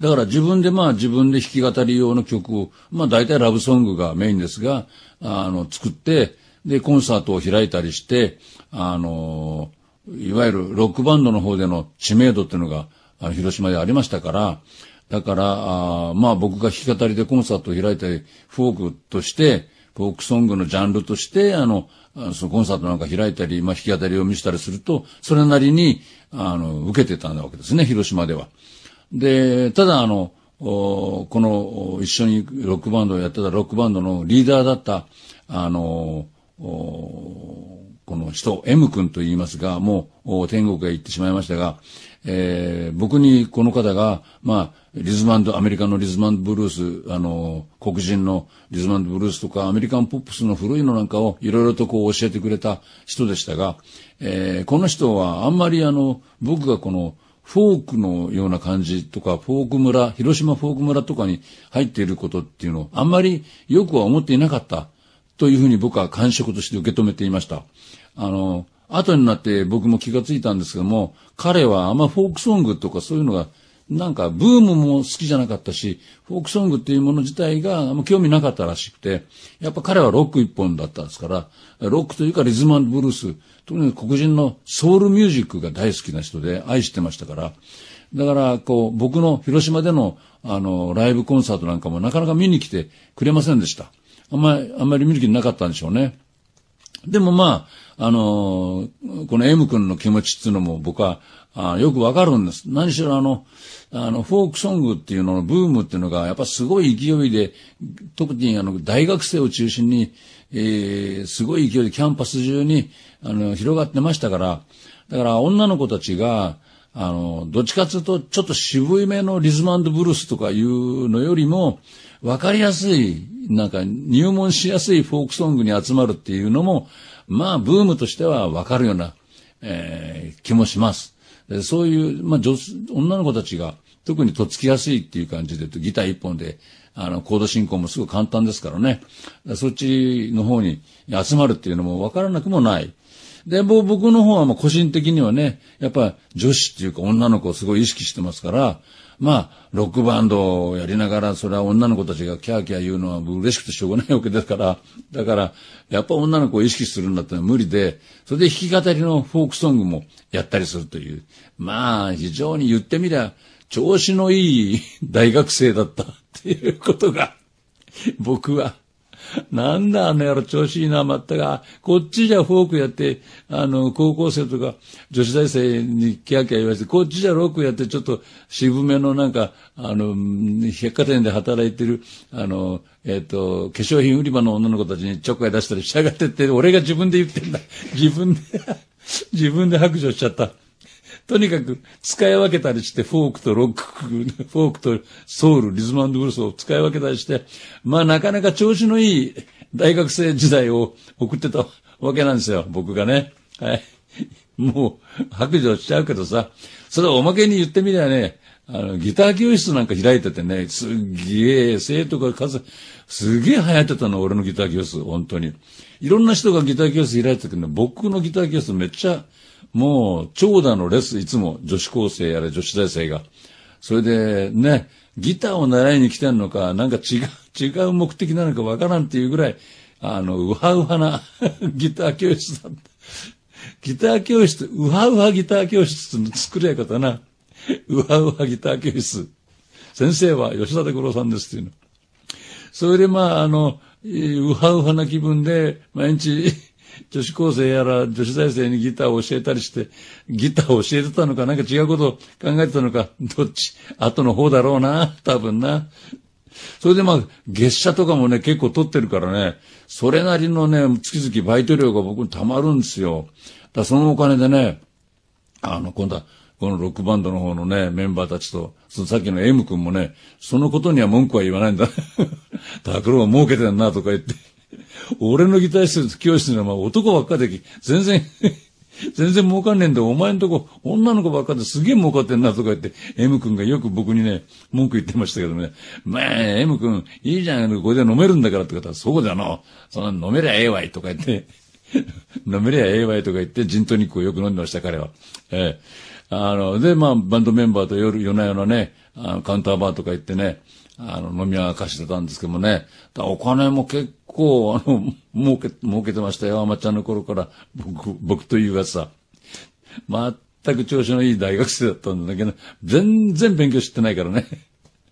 だから自分でまあ自分で弾き語り用の曲を、まあ大体ラブソングがメインですが、あの、作って、で、コンサートを開いたりして、あの、いわゆるロックバンドの方での知名度っていうのが、あの、広島でありましたから、だから、あまあ僕が弾き語りでコンサートを開いたり、フォークとして、フォークソングのジャンルとして、あの、そのコンサートなんか開いたり、まあ、弾き語りを見せたりすると、それなりに、あの、受けてたわけですね、広島では。で、ただあの、この、一緒にロックバンドをやってたロックバンドのリーダーだった、あの、この人、M 君と言いますが、もう天国へ行ってしまいましたが、えー、僕にこの方が、まあ、リズムアメリカのリズムブルース、あの、黒人のリズムブルースとか、アメリカンポップスの古いのなんかをいろいろとこう教えてくれた人でしたが、えー、この人はあんまりあの、僕がこの、フォークのような感じとか、フォーク村、広島フォーク村とかに入っていることっていうのを、あんまりよくは思っていなかったというふうに僕は感触として受け止めていました。あの、後になって僕も気がついたんですけども、彼はあんまフォークソングとかそういうのが、なんかブームも好きじゃなかったし、フォークソングっていうもの自体があんま興味なかったらしくて、やっぱ彼はロック一本だったんですから、ロックというかリズムブルース、特に黒人のソウルミュージックが大好きな人で愛してましたから、だから、こう、僕の広島での、あの、ライブコンサートなんかもなかなか見に来てくれませんでした。あんまり、あんまり見る気なかったんでしょうね。でもまあ、あの、この M 君の気持ちっていうのも僕は、あよくわかるんです。何しろあの、あの、フォークソングっていうののブームっていうのが、やっぱすごい勢いで、特にあの、大学生を中心に、えー、すごい勢いでキャンパス中に、あの、広がってましたから、だから女の子たちが、あの、どっちかっていうと、ちょっと渋いめのリズムブルースとかいうのよりも、わかりやすい、なんか入門しやすいフォークソングに集まるっていうのも、まあ、ブームとしてはわかるような、えー、気もします。そういう、まあ、女、女の子たちが、特にとっつきやすいっていう感じで、ギター一本で、あの、コード進行もすごい簡単ですからね。そっちの方に集まるっていうのもわからなくもない。で、僕の方はまあ個人的にはね、やっぱ女子っていうか女の子をすごい意識してますから、まあ、ロックバンドをやりながら、それは女の子たちがキャーキャー言うのは嬉しくてしょうがないわけですから、だから、やっぱ女の子を意識するんだったら無理で、それで弾き語りのフォークソングもやったりするという、まあ、非常に言ってみりゃ、調子のいい大学生だったっていうことが、僕はなんだあの野郎調子いいな、まったが、こっちじゃフォークやって、あの、高校生とか女子大生にキャキャ言わせて、こっちじゃロックやって、ちょっと渋めのなんか、あの、百貨店で働いてる、あの、えっ、ー、と、化粧品売り場の女の子たちにちょっかい出したりしやがってって、俺が自分で言ってんだ。自分で自分で白状しちゃった。とにかく使い分けたりして、フォークとロック、フォークとソウル、リズムブルースを使い分けたりして、まあなかなか調子のいい大学生時代を送ってたわけなんですよ、僕がね。はい。もう、白状しちゃうけどさ、それはおまけに言ってみりゃね、あの、ギター教室なんか開いててね、すっげえ生徒が数、すげえ流行ってたの、俺のギター教室、本当に。いろんな人がギター教室開いてたけど、僕のギター教室めっちゃ、もう、長蛇のレッスン、いつも女子高生やら女子大生が。それで、ね、ギターを習いに来てんのか、なんか違う、違う目的なのかわからんっていうぐらい、あの、うはうはな ギター教室だった。ギター教室、うはうはギター教室の作りや方な。うはうはギター教室。先生は吉田拓郎さんですっていうの。それでまあ、あの、うはうはな気分で、毎日、女子高生やら女子大生にギターを教えたりして、ギターを教えてたのか、なんか違うことを考えてたのか、どっち、後の方だろうな、多分な。それでまあ、月謝とかもね、結構取ってるからね、それなりのね、月々バイト料が僕に溜まるんですよ。だそのお金でね、あの、今度はこのロックバンドの方のね、メンバーたちと、そのさっきの M 君もね、そのことには文句は言わないんだ。ク ロは儲けてんなとか言って。俺のギター室、教室のま男ばっかで、全然 全然儲かんねえんだお前んとこ、女の子ばっかですげえ儲かってんなとか言って、M 君がよく僕にね、文句言ってましたけどね、まあ、M 君、いいじゃん、これで飲めるんだからって方は、そうじゃの、その、飲めりゃええわいとか言って、飲めりゃええわいとか言って、ジントニックをよく飲んでました、彼は。ええあの、で、まあ、バンドメンバーと夜、夜な夜なね、あのカウンターバーとか行ってね、あの、飲み屋貸してたんですけどもね、お金も結構、あの、儲け、儲けてましたよ、アマちゃんの頃から、僕、僕というがさ、全く調子のいい大学生だったんだけど、全然勉強してないからね。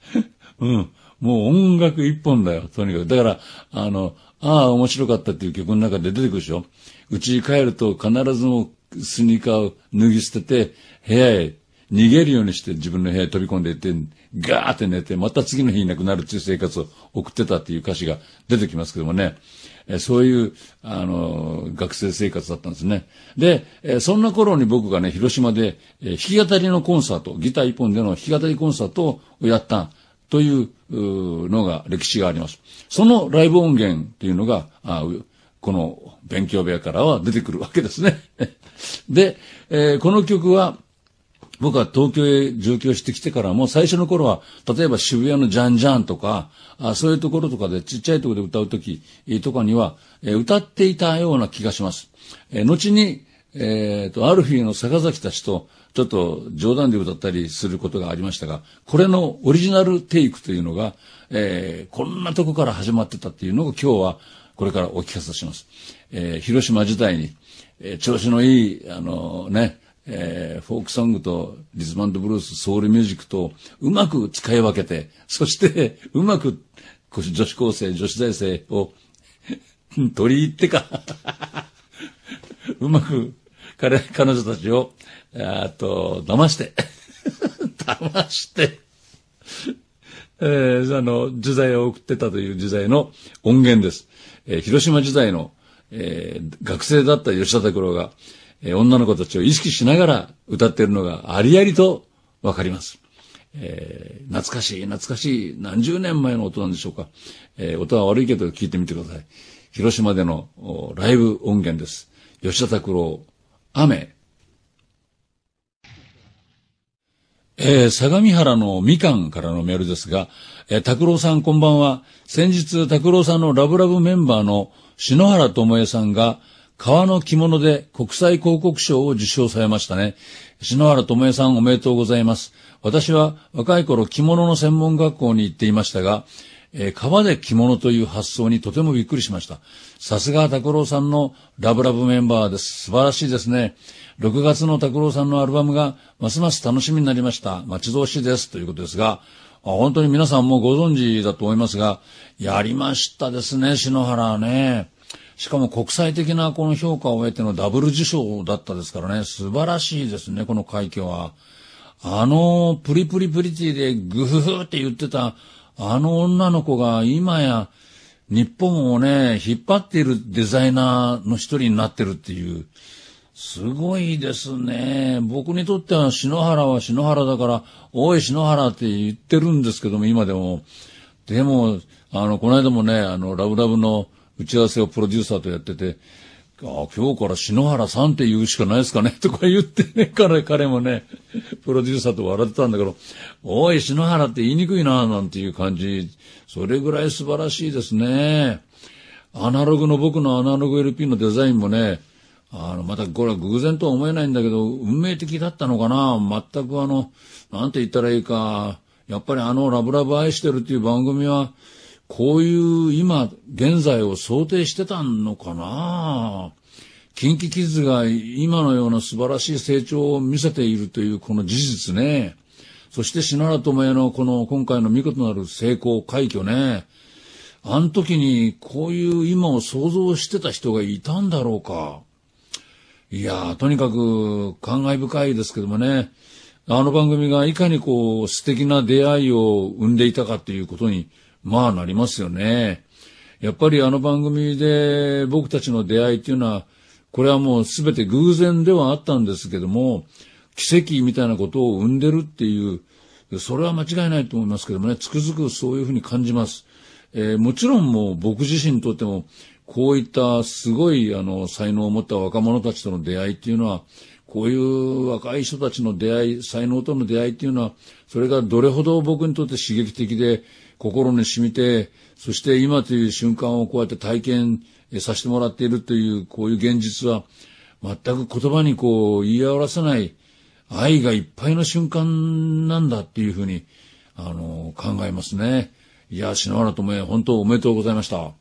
うん。もう音楽一本だよ、とにかく。だから、あの、ああ、面白かったっていう曲の中で出てくるでしょ。うちに帰ると必ずもうスニーカーを脱ぎ捨てて、部屋へ逃げるようにして自分の部屋へ飛び込んでいって、ガーって寝て、また次の日いなくなるっていう生活を送ってたっていう歌詞が出てきますけどもね。えそういう、あの、学生生活だったんですね。で、えそんな頃に僕がね、広島で、え弾き語りのコンサート、ギター一本での弾き語りコンサートをやったというのが歴史があります。そのライブ音源っていうのが、あこの勉強部屋からは出てくるわけですね。で、えー、この曲は、僕は東京へ上京してきてからも、最初の頃は、例えば渋谷のジャンジャンとか、あそういうところとかで、ちっちゃいところで歌うときとかには、えー、歌っていたような気がします。えー、後に、えっ、ー、と、アルフィーの坂崎たちと、ちょっと冗談で歌ったりすることがありましたが、これのオリジナルテイクというのが、えー、こんなとこから始まってたっていうのを今日はこれからお聞かせします。えー、広島時代に、えー、調子のいい、あのー、ね、えー、フォークソングとリズムブルース、ソウルミュージックとうまく使い分けて、そしてうまく女子高生、女子大生を 取り入ってか うまく彼、彼女たちを、えっと、騙して騙して、えー、あの、時代を送ってたという時代の音源です。えー、広島時代のえー、学生だった吉田拓郎が、えー、女の子たちを意識しながら歌っているのがありありとわかります。えー、懐かしい、懐かしい、何十年前の音なんでしょうか。えー、音は悪いけど聞いてみてください。広島でのライブ音源です。吉田拓郎、雨。えー、相模原のみかんからのメールですが、えー、拓郎さんこんばんは。先日、拓郎さんのラブラブメンバーの篠原智恵さんが、川の着物で国際広告賞を受賞されましたね。篠原智恵さんおめでとうございます。私は若い頃着物の専門学校に行っていましたが、えー、で着物という発想にとてもびっくりしました。さすが拓郎さんのラブラブメンバーです。素晴らしいですね。6月の拓郎さんのアルバムがますます楽しみになりました。待ち遠しいです。ということですが、あ、本当に皆さんもご存知だと思いますが、やりましたですね、篠原はね。しかも国際的なこの評価を得てのダブル受賞だったですからね、素晴らしいですね、この快挙は。あの、プリプリプリティでグフフって言ってた、あの女の子が今や、日本をね、引っ張っているデザイナーの一人になってるっていう、すごいですね。僕にとっては篠原は篠原だから、おい篠原って言ってるんですけども、今でも。でも、あの、この間もね、あの、ラブラブの打ち合わせをプロデューサーとやってて、あ今日から篠原さんって言うしかないですかねとか言ってね、彼、彼もね、プロデューサーと笑ってたんだけど、おい、篠原って言いにくいな、なんていう感じ。それぐらい素晴らしいですね。アナログの僕のアナログ LP のデザインもね、あの、またこれは偶然とは思えないんだけど、運命的だったのかな全くあの、なんて言ったらいいか、やっぱりあの、ラブラブ愛してるっていう番組は、こういう今、現在を想定してたのかな近畿キキズが今のような素晴らしい成長を見せているというこの事実ね。そして篠原智恵のこの今回の見事なる成功、快挙ね。あの時にこういう今を想像してた人がいたんだろうか。いやとにかく感慨深いですけどもね、あの番組がいかにこう素敵な出会いを生んでいたかっていうことに、まあなりますよね。やっぱりあの番組で僕たちの出会いっていうのは、これはもう全て偶然ではあったんですけども、奇跡みたいなことを生んでるっていう、それは間違いないと思いますけどもね、つくづくそういうふうに感じます。えー、もちろんもう僕自身にとっても、こういったすごい、あの、才能を持った若者たちとの出会いっていうのは、こういう若い人たちの出会い、才能との出会いっていうのは、それがどれほど僕にとって刺激的で、心に染みて、そして今という瞬間をこうやって体験させてもらっているという、こういう現実は、全く言葉にこう言い表せない愛がいっぱいの瞬間なんだっていうふうに、あの、考えますね。いや、篠原ともえ、本当おめでとうございました。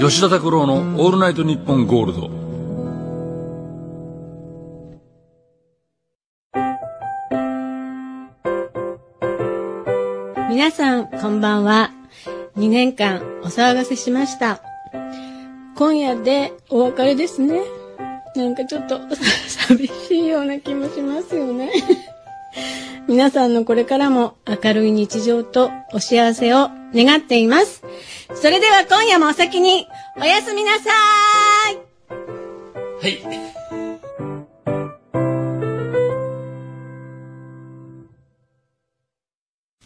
吉田拓郎の「オールナイトニッポンゴールド」皆さんこんばんは2年間お騒がせしました今夜でお別れですねなんかちょっと 寂しいような気もしますよね皆さんのこれからも明るい日常とお幸せを願っています。それでは今夜もお先におやすみなさいはい。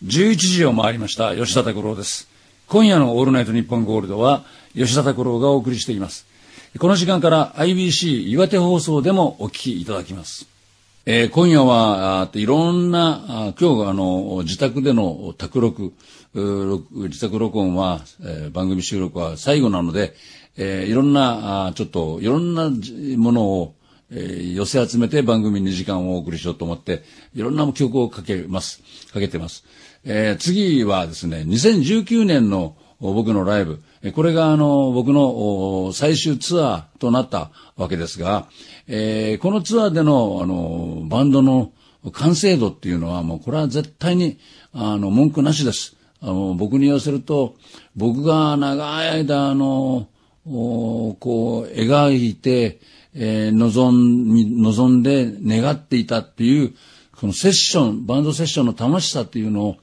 11時を回りました。吉田拓郎です。今夜のオールナイトニッポンゴールドは吉田拓郎がお送りしています。この時間から IBC 岩手放送でもお聞きいただきます。えー、今夜はいろんな、今日あの、自宅での宅録、自宅録音は、えー、番組収録は最後なので、えー、いろんな、ちょっと、いろんなものを、えー、寄せ集めて番組2時間をお送りしようと思って、いろんな曲をかけます。かけてます。えー、次はですね、2019年の僕のライブ、これがあの、僕の最終ツアーとなったわけですが、えー、このツアーでのあの、バンドの完成度っていうのはもうこれは絶対にあの、文句なしです。あの、僕に言わせると、僕が長い間あの、こう、描いて、えー、望ん、望んで願っていたっていう、このセッション、バンドセッションの楽しさっていうのを、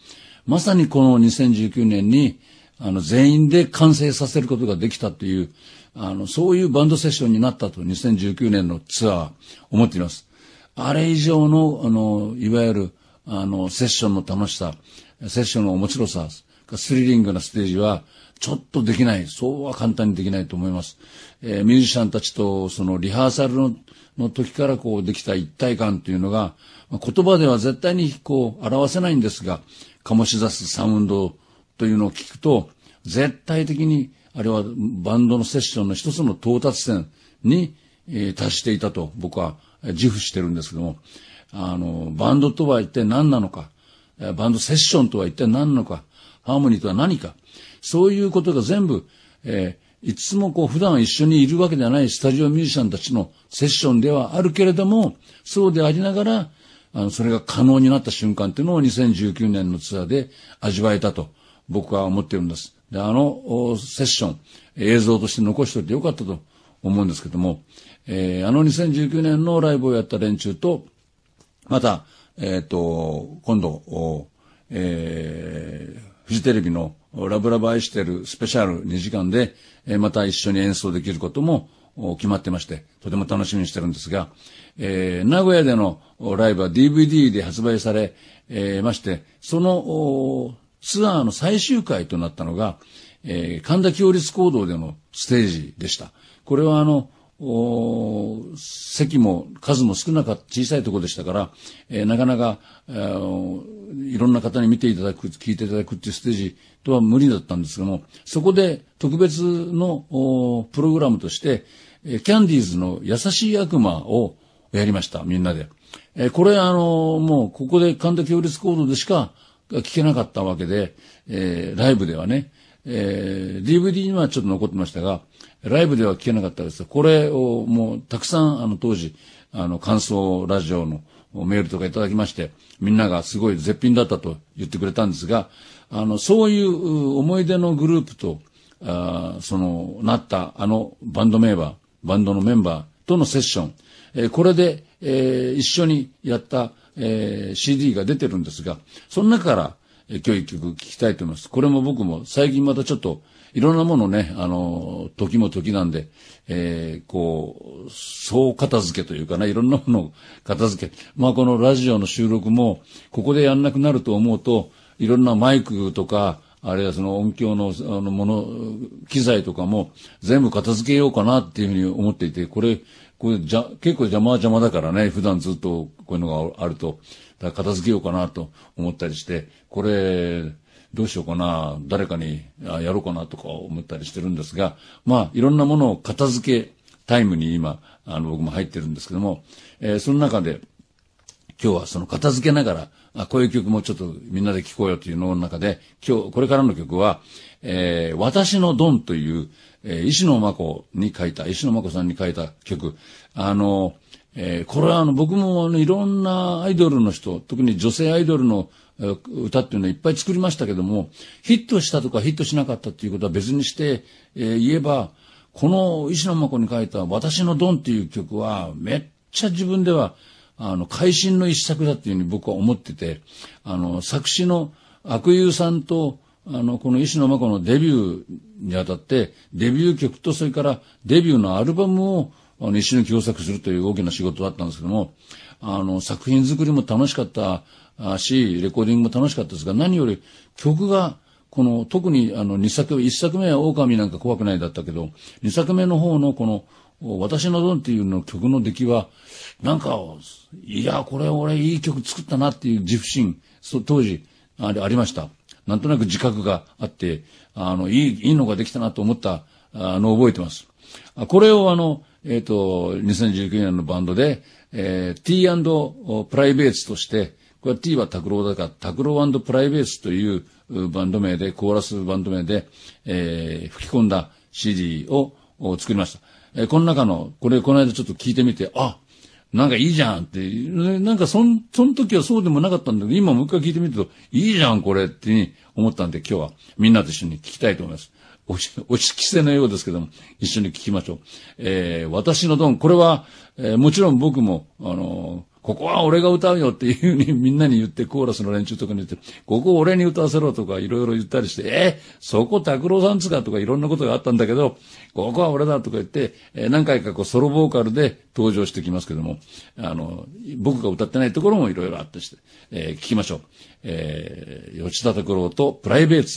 まさにこの2019年に、あの、全員で完成させることができたという、あの、そういうバンドセッションになったと、2019年のツアー、思っています。あれ以上の、あの、いわゆる、あの、セッションの楽しさ、セッションの面白さ、スリリングなステージは、ちょっとできない。そうは簡単にできないと思います。えー、ミュージシャンたちと、その、リハーサルの、の時からこうできた一体感というのが、まあ、言葉では絶対にこう表せないんですが、醸し出すサウンドというのを聞くと、絶対的に、あれはバンドのセッションの一つの到達点に、え達していたと僕は自負してるんですけども、あの、バンドとは一体何なのか、バンドセッションとは一体何なのか、ハーモニーとは何か、そういうことが全部、えー、いつもこう普段一緒にいるわけではないスタジオミュージシャンたちのセッションではあるけれども、そうでありながら、あの、それが可能になった瞬間っていうのを2019年のツアーで味わえたと僕は思ってるんです。で、あのセッション、映像として残しておいてよかったと思うんですけども、えー、あの2019年のライブをやった連中と、また、えっ、ー、と、今度、えー、フジテレビのラブラブ愛してるスペシャル2時間で、えー、また一緒に演奏できることも決まってまして、とても楽しみにしてるんですが、えー、名古屋でのライブは DVD で発売され、えー、まして、その、ツアーの最終回となったのが、えー、神田共立行動でのステージでした。これはあの、お席も数も少なかった小さいところでしたから、えー、なかなか、えー、いろんな方に見ていただく、聞いていただくっていうステージとは無理だったんですけども、そこで特別のおプログラムとして、えー、キャンディーズの優しい悪魔をやりました、みんなで。えー、これあのもうここで神田共立行動でしか、聞けなかったわけで、えー、ライブではね、えー、DVD にはちょっと残ってましたが、ライブでは聞けなかったです。これをもうたくさんあの当時、あの感想ラジオのメールとかいただきまして、みんながすごい絶品だったと言ってくれたんですが、あの、そういう思い出のグループと、あその、なったあのバンドメンバー、バンドのメンバーとのセッション、えー、これで、えー、一緒にやったえー、CD が出てるんですが、その中から、えー、今日一曲聞きたいと思います。これも僕も最近またちょっと、いろんなものね、あの、時も時なんで、えー、こう、総片付けというかな、いろんなものを片付け。まあこのラジオの収録も、ここでやんなくなると思うと、いろんなマイクとか、あるいはその音響のあのもの、機材とかも全部片付けようかなっていうふうに思っていて、これこれじゃ、結構邪魔は邪魔だからね、普段ずっとこういうのがあると、だから片付けようかなと思ったりして、これ、どうしようかな、誰かにやろうかなとか思ったりしてるんですが、まあ、いろんなものを片付けタイムに今、あの、僕も入ってるんですけども、えー、その中で、今日はその片付けながら、あこういう曲もちょっとみんなで聴こうよというのの中で、今日、これからの曲は、えー、私のドンという、えー、石野真子に書いた、石野真子さんに書いた曲。あの、えー、これはあの、僕もあの、いろんなアイドルの人、特に女性アイドルの歌っていうのはいっぱい作りましたけども、ヒットしたとかヒットしなかったっていうことは別にして、えー、言えば、この石野真子に書いた私のドンっていう曲は、めっちゃ自分では、あの、会心の一作だっていうふうに僕は思ってて、あの、作詞の悪友さんと、あの、この石野真子のデビューにあたって、デビュー曲とそれからデビューのアルバムをあの石野共作するという大きな仕事だったんですけども、あの、作品作りも楽しかったし、レコーディングも楽しかったですが、何より曲が、この、特にあの二作、一作目は狼なんか怖くないだったけど、二作目の方のこの、私のドンっていうの曲の出来は、なんか、いや、これ俺いい曲作ったなっていう自負心、当時ありました。なんとなく自覚があって、あの、いい、いいのができたなと思った、あの、覚えてます。これをあの、えっ、ー、と、2019年のバンドで、えー、T& プライベーツとして、これは T は拓郎だから、拓郎プライベーツというバンド名で、コーラスバンド名で、えー、吹き込んだ CD を作りました。えー、この中の、これこの間ちょっと聞いてみて、あ、なんかいいじゃんって、なんかそん、その時はそうでもなかったんだけど、今もう一回聞いてみると、いいじゃんこれって思ったんで、今日はみんなと一緒に聞きたいと思います。おし、おしきせのようですけども、一緒に聞きましょう。えー、私のドン、これは、えー、もちろん僕も、あのー、ここは俺が歌うよっていうふうにみんなに言って、コーラスの連中とかに言って、ここ俺に歌わせろとかいろいろ言ったりして、えー、そこ拓郎さんつかとかいろんなことがあったんだけど、ここは俺だとか言って、えー、何回かこうソロボーカルで登場してきますけども、あの、僕が歌ってないところもいろいろあったして、えー、聞きましょう。えー、吉田拓郎とプライベート、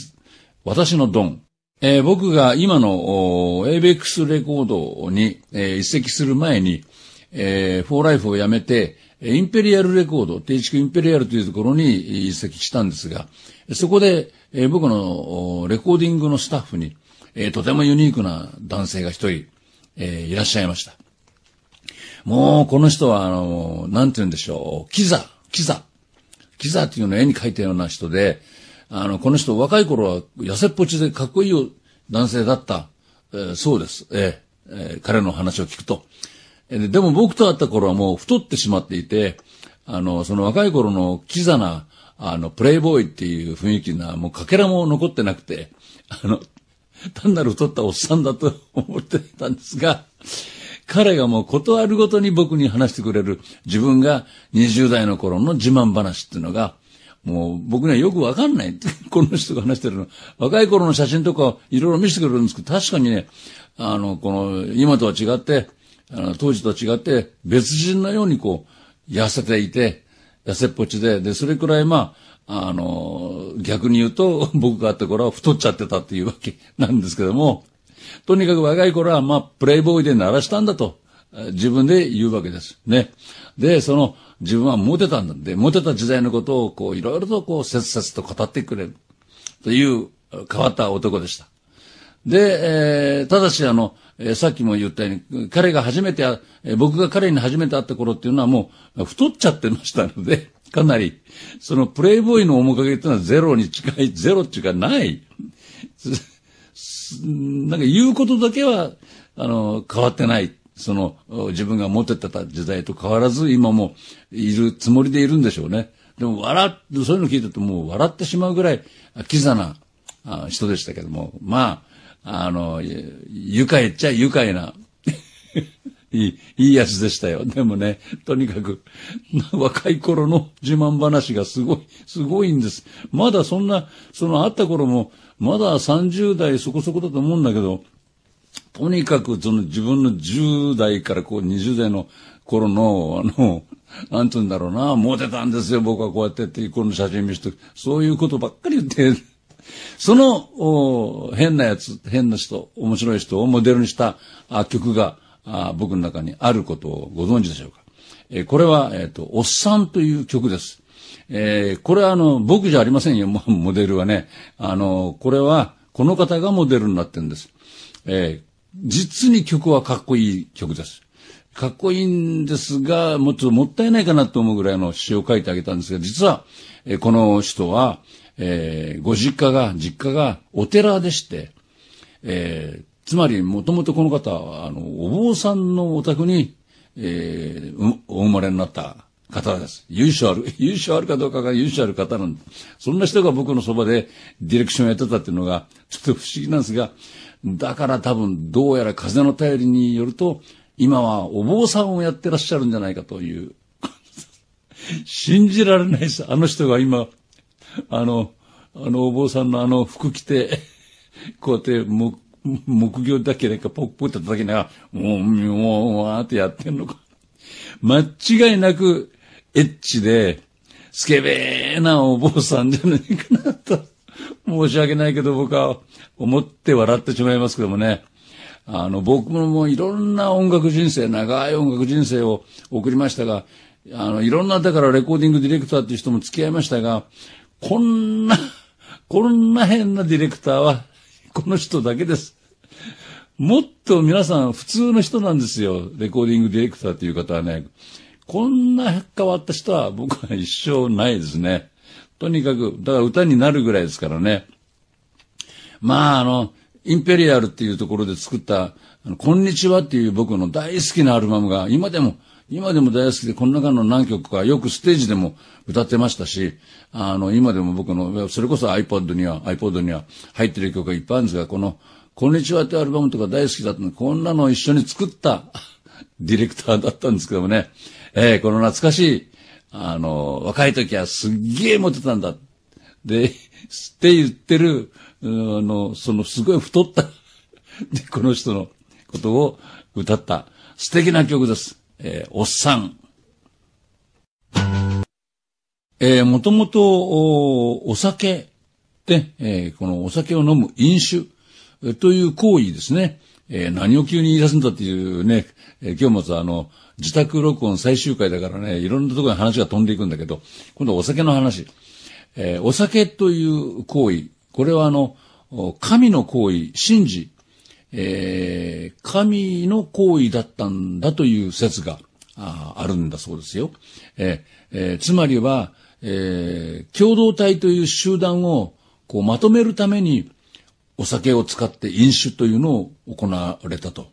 私のドン。えー、僕が今の a b x レコードに、えー、移籍する前に、えー、フォーライフを辞めて、インペリアルレコード、定区インペリアルというところに移籍したんですが、そこで、えー、僕のレコーディングのスタッフに、えー、とてもユニークな男性が一人、えー、いらっしゃいました。もう、この人は、あの、なんて言うんでしょう、キザ、キザ、キザっていうのを絵に描いたような人で、あの、この人若い頃は痩せっぽちでかっこいい男性だった、えー、そうです。えー、えー、彼の話を聞くと。ででも僕と会った頃はもう太ってしまっていて、あの、その若い頃のキザな、あの、プレイボーイっていう雰囲気な、もう欠片も残ってなくて、あの、単なる太ったおっさんだと思ってたんですが、彼がもうことあるごとに僕に話してくれる自分が20代の頃の自慢話っていうのが、もう僕にはよくわかんない。この人が話してるの。若い頃の写真とかいろいろ見せてくれるんですけど、確かにね、あの、この、今とは違って、あの当時とは違って、別人のようにこう、痩せていて、痩せっぽちで、で、それくらいまあ、あの、逆に言うと、僕があった頃は太っちゃってたっていうわけ なんですけども、とにかく若い頃は、まあ、プレイボーイで鳴らしたんだと、自分で言うわけです。ね。で、その、自分はモテたんだんで、モテた時代のことを、こう、いろいろと、こう、切々と語ってくれる。という、変わった男でした。で、えー、ただし、あの、えー、さっきも言ったように、彼が初めて、えー、僕が彼に初めて会った頃っていうのはもう太っちゃってましたので、かなり、そのプレイボーイの面影っていうのはゼロに近い、ゼロっていうかない。なんか言うことだけは、あの、変わってない。その、自分が持ってた時代と変わらず、今もいるつもりでいるんでしょうね。でも、笑そういうの聞いてるともう笑ってしまうぐらい、キザな人でしたけども、まあ、あの、愉快っちゃ愉快な いい、いいやつでしたよ。でもね、とにかく、若い頃の自慢話がすごい、すごいんです。まだそんな、その会った頃も、まだ30代そこそこだと思うんだけど、とにかくその自分の10代からこう20代の頃の、あの、なんて言うんだろうな、モテたんですよ、僕はこうやってって、この写真見せて、そういうことばっかり言って、その変なやつ、変な人、面白い人をモデルにした曲が僕の中にあることをご存知でしょうか。えー、これは、えっ、ー、と、おっさんという曲です。えー、これはあの、僕じゃありませんよ、モデルはね。あの、これは、この方がモデルになってるんです。え実に曲はかっこいい曲です。かっこいいんですが、もっともったいないかなと思うぐらいの詩を書いてあげたんですが、実は、えこの人は、えー、ご実家が、実家がお寺でして、えー、つまりもともとこの方は、あの、お坊さんのお宅に、えー、お生まれになった方です。優勝ある、優 勝あるかどうかが優勝ある方なんでそんな人が僕のそばでディレクションやってたっていうのが、ちょっと不思議なんですが、だから多分、どうやら風の便りによると、今はお坊さんをやってらっしゃるんじゃないかという。信じられないです。あの人が今、あの、あのお坊さんのあの服着て、こうやって木、木魚だけでかポッポッと叩きながら、もう、もう、わーってやってんのか。間違いなく、エッチで、スケベーなお坊さんじゃないかなと。申し訳ないけど僕は思って笑ってしまいますけどもね。あの、僕ももういろんな音楽人生、長い音楽人生を送りましたが、あの、いろんな、だからレコーディングディレクターっていう人も付き合いましたが、こんな、こんな変なディレクターは、この人だけです。もっと皆さん普通の人なんですよ。レコーディングディレクターという方はね。こんな変わった人は僕は一生ないですね。とにかく、だから歌になるぐらいですからね。まああの、インペリアルっていうところで作った、こんにちはっていう僕の大好きなアルバムが今でも今でも大好きで、この中の何曲かよくステージでも歌ってましたし、あの、今でも僕の、それこそ iPod には、iPod には入ってる曲がいっぱいあるんですが、この、こんにちはってアルバムとか大好きだったのこんなのを一緒に作った ディレクターだったんですけどもね、えー、この懐かしい、あの、若い時はすっげえモテたんだ。で、って言ってる、あの、そのすごい太った で、この人のことを歌った素敵な曲です。えー、おっさん。えー、もともと、お酒で、えー、このお酒を飲む飲酒という行為ですね。えー、何を急に言い出すんだっていうね、えー、今日もさ、あの、自宅録音最終回だからね、いろんなところに話が飛んでいくんだけど、今度お酒の話。えー、お酒という行為、これはあの、神の行為、神事えー、神の行為だったんだという説がああるんだそうですよ。えー、えー、つまりは、えー、共同体という集団をこうまとめるためにお酒を使って飲酒というのを行われたと。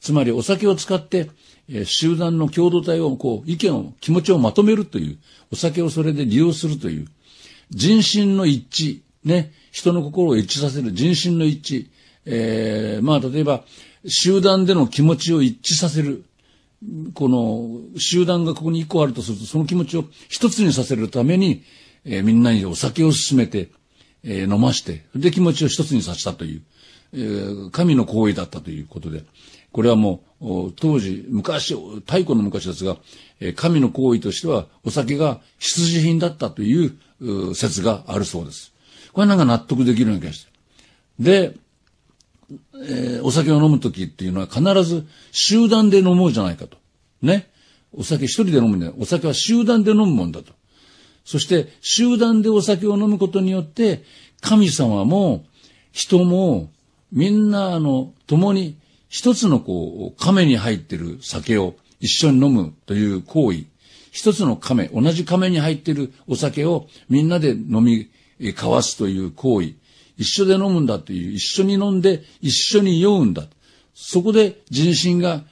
つまりお酒を使って、えー、集団の共同体をこう意見を、気持ちをまとめるという、お酒をそれで利用するという、人心の一致、ね、人の心を一致させる人心の一致、えー、まあ例えば、集団での気持ちを一致させる。この、集団がここに一個あるとすると、その気持ちを一つにさせるために、えー、みんなにお酒を勧めて、えー、飲まして、で気持ちを一つにさせたという、えー、神の行為だったということで、これはもう、当時、昔、太古の昔ですが、えー、神の行為としては、お酒が必需品だったという説があるそうです。これなんか納得できるような気がして。で、えー、お酒を飲むときっていうのは必ず集団で飲もうじゃないかと。ね。お酒一人で飲むんじゃない。お酒は集団で飲むもんだと。そして集団でお酒を飲むことによって、神様も人もみんなあの、共に一つのこう、亀に入ってる酒を一緒に飲むという行為。一つの亀、同じ亀に入ってるお酒をみんなで飲み交わすという行為。一緒で飲むんだという、一緒に飲んで、一緒に酔うんだ。そこで人心が、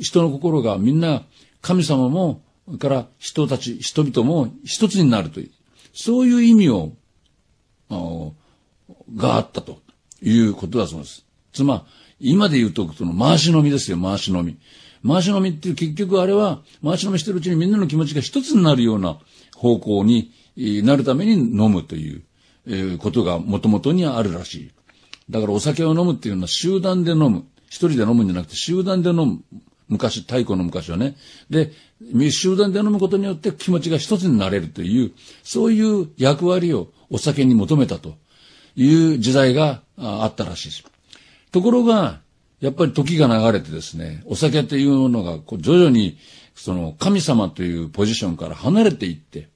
人の心がみんな神様も、から人たち、人々も一つになるという、そういう意味を、があったということだそうです。つまり、今で言うと、その回し飲みですよ、回し飲み。回し飲みっていう結局あれは、回し飲みしてるうちにみんなの気持ちが一つになるような方向になるために飲むという。えー、ことがもともとにあるらしい。だからお酒を飲むっていうのは集団で飲む。一人で飲むんじゃなくて集団で飲む。昔、太古の昔はね。で、集団で飲むことによって気持ちが一つになれるという、そういう役割をお酒に求めたという時代があったらしいです。ところが、やっぱり時が流れてですね、お酒っていうのがこう徐々にその神様というポジションから離れていって、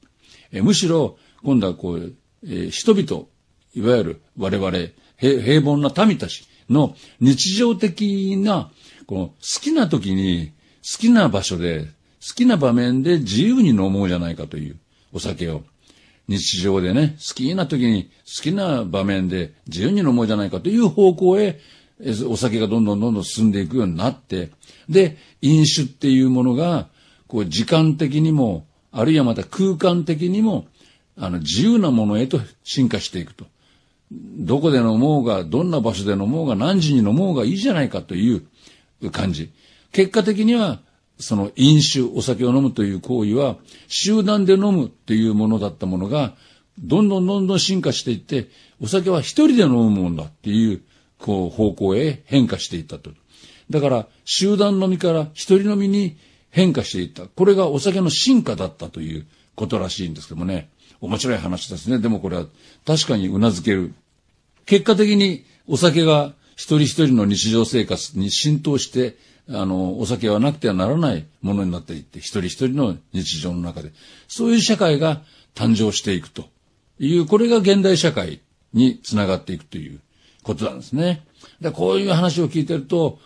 えむしろ今度はこうえ人々、いわゆる我々、平凡な民たちの日常的な、この好きな時に、好きな場所で、好きな場面で自由に飲もうじゃないかというお酒を。日常でね、好きな時に好きな場面で自由に飲もうじゃないかという方向へ、お酒がどんどんどんどん進んでいくようになって、で、飲酒っていうものが、こう時間的にも、あるいはまた空間的にも、あの、自由なものへと進化していくと。どこで飲もうが、どんな場所で飲もうが、何時に飲もうがいいじゃないかという感じ。結果的には、その飲酒、お酒を飲むという行為は、集団で飲むっていうものだったものが、どんどんどんどん進化していって、お酒は一人で飲むもんだっていう、こう、方向へ変化していったと。だから、集団飲みから一人飲みに変化していった。これがお酒の進化だったということらしいんですけどもね。面白い話ですね。でもこれは確かに頷ける。結果的にお酒が一人一人の日常生活に浸透して、あの、お酒はなくてはならないものになっていって、一人一人の日常の中で、そういう社会が誕生していくという、これが現代社会につながっていくということなんですね。で、こういう話を聞いてると、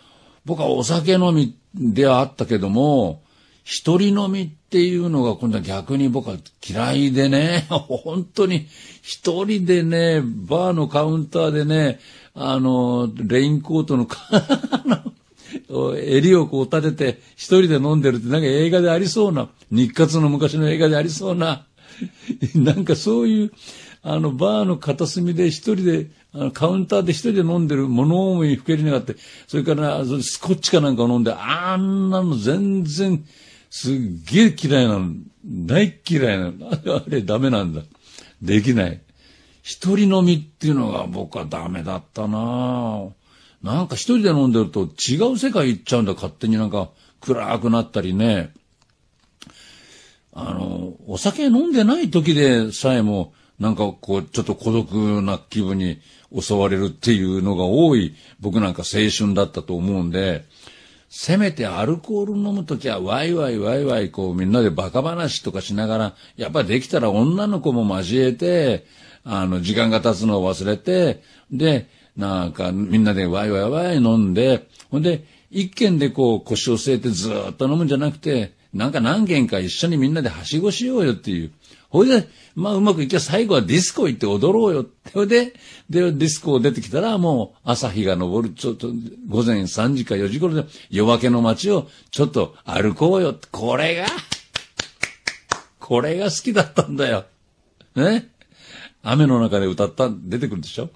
僕はお酒飲みではあったけども、一人飲みっていうのが今度は逆に僕は嫌いでね、本当に一人でね、バーのカウンターでね、あの、レインコートの 襟をこう立てて一人で飲んでるってなんか映画でありそうな、日活の昔の映画でありそうな、なんかそういう、あの、バーの片隅で一人で、あの、カウンターで一人で飲んでる物思いふけりながって、それから、スコッチかなんかを飲んで、あんなの全然、すっげえ嫌いなの。大嫌いなの。あれダメなんだ。できない。一人飲みっていうのが僕はダメだったななんか一人で飲んでると違う世界行っちゃうんだ。勝手になんか暗くなったりね。あの、お酒飲んでない時でさえも、なんかこう、ちょっと孤独な気分に襲われるっていうのが多い、僕なんか青春だったと思うんで、せめてアルコール飲むときはワイワイワイワイこうみんなでバカ話とかしながら、やっぱできたら女の子も交えて、あの、時間が経つのを忘れて、で、なんかみんなでワイワイワイ飲んで、ほんで、一軒でこう腰を据えてずっと飲むんじゃなくて、なんか何軒か一緒にみんなではしごしようよっていう。ほいで、まあうまくいきゃ最後はディスコ行って踊ろうよって。ほいで、で、ディスコを出てきたらもう朝日が昇る、ちょっと午前3時か4時頃で夜明けの街をちょっと歩こうよって。これが、これが好きだったんだよ。ね雨の中で歌った、出てくるでしょ好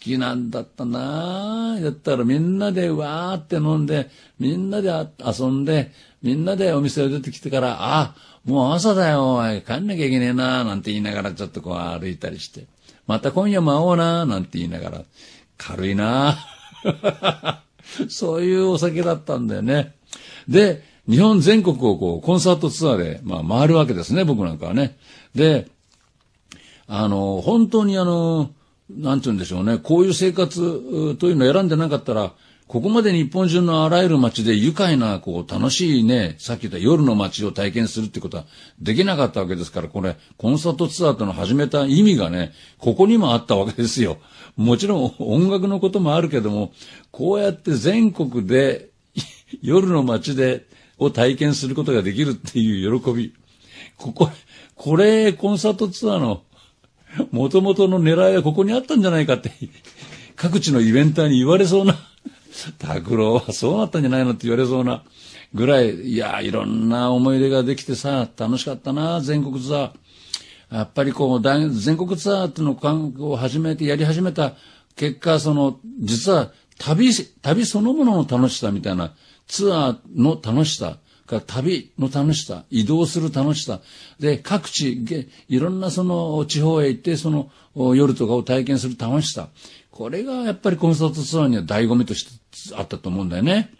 きなんだったなぁ。だったらみんなでわーって飲んで、みんなで遊んで、みんなでお店を出てきてから、あ、もう朝だよ、お帰んなきゃいけねえな、なんて言いながらちょっとこう歩いたりして、また今夜も会おうな、なんて言いながら、軽いな、そういうお酒だったんだよね。で、日本全国をこう、コンサートツアーで、まあ、回るわけですね、僕なんかはね。で、あの、本当にあの、なんて言うんでしょうね、こういう生活というのを選んでなかったら、ここまで日本中のあらゆる街で愉快な、こう、楽しいね、さっき言った夜の街を体験するってことはできなかったわけですから、これ、コンサートツアーとの始めた意味がね、ここにもあったわけですよ。もちろん音楽のこともあるけども、こうやって全国で、夜の街で、を体験することができるっていう喜び。ここ、これ、コンサートツアーの、元々の狙いはここにあったんじゃないかって、各地のイベンターに言われそうな、拓郎はそうだったんじゃないのって言われそうなぐらい、いや、いろんな思い出ができてさ、楽しかったな、全国ツアー。やっぱりこう、大全国ツアーっていうのを始めて、やり始めた結果、その、実は旅、旅そのものの楽しさみたいな、ツアーの楽しさ、から旅の楽しさ、移動する楽しさ、で、各地、いろんなその地方へ行って、その夜とかを体験する楽しさ、これがやっぱりコンサートツアーには醍醐味としてあったと思うんだよね。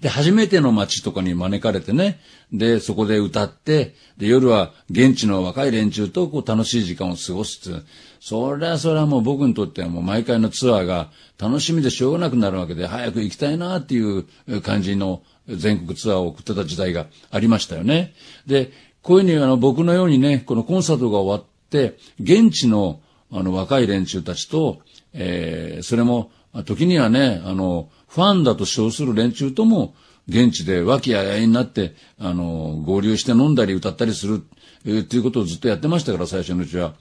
で、初めての街とかに招かれてね、で、そこで歌って、で、夜は現地の若い連中とこう楽しい時間を過ごすつ。そりゃそりゃもう僕にとってはもう毎回のツアーが楽しみでしょうがなくなるわけで、早く行きたいなっていう感じの全国ツアーを送ってた時代がありましたよね。で、こういうふうにあの僕のようにね、このコンサートが終わって、現地のあの若い連中たちと、えー、それも時にはね、あの、ファンだと称する連中とも、現地で和気あいあいになって、あの、合流して飲んだり歌ったりする、えー、っていうことをずっとやってましたから、最初のうちは。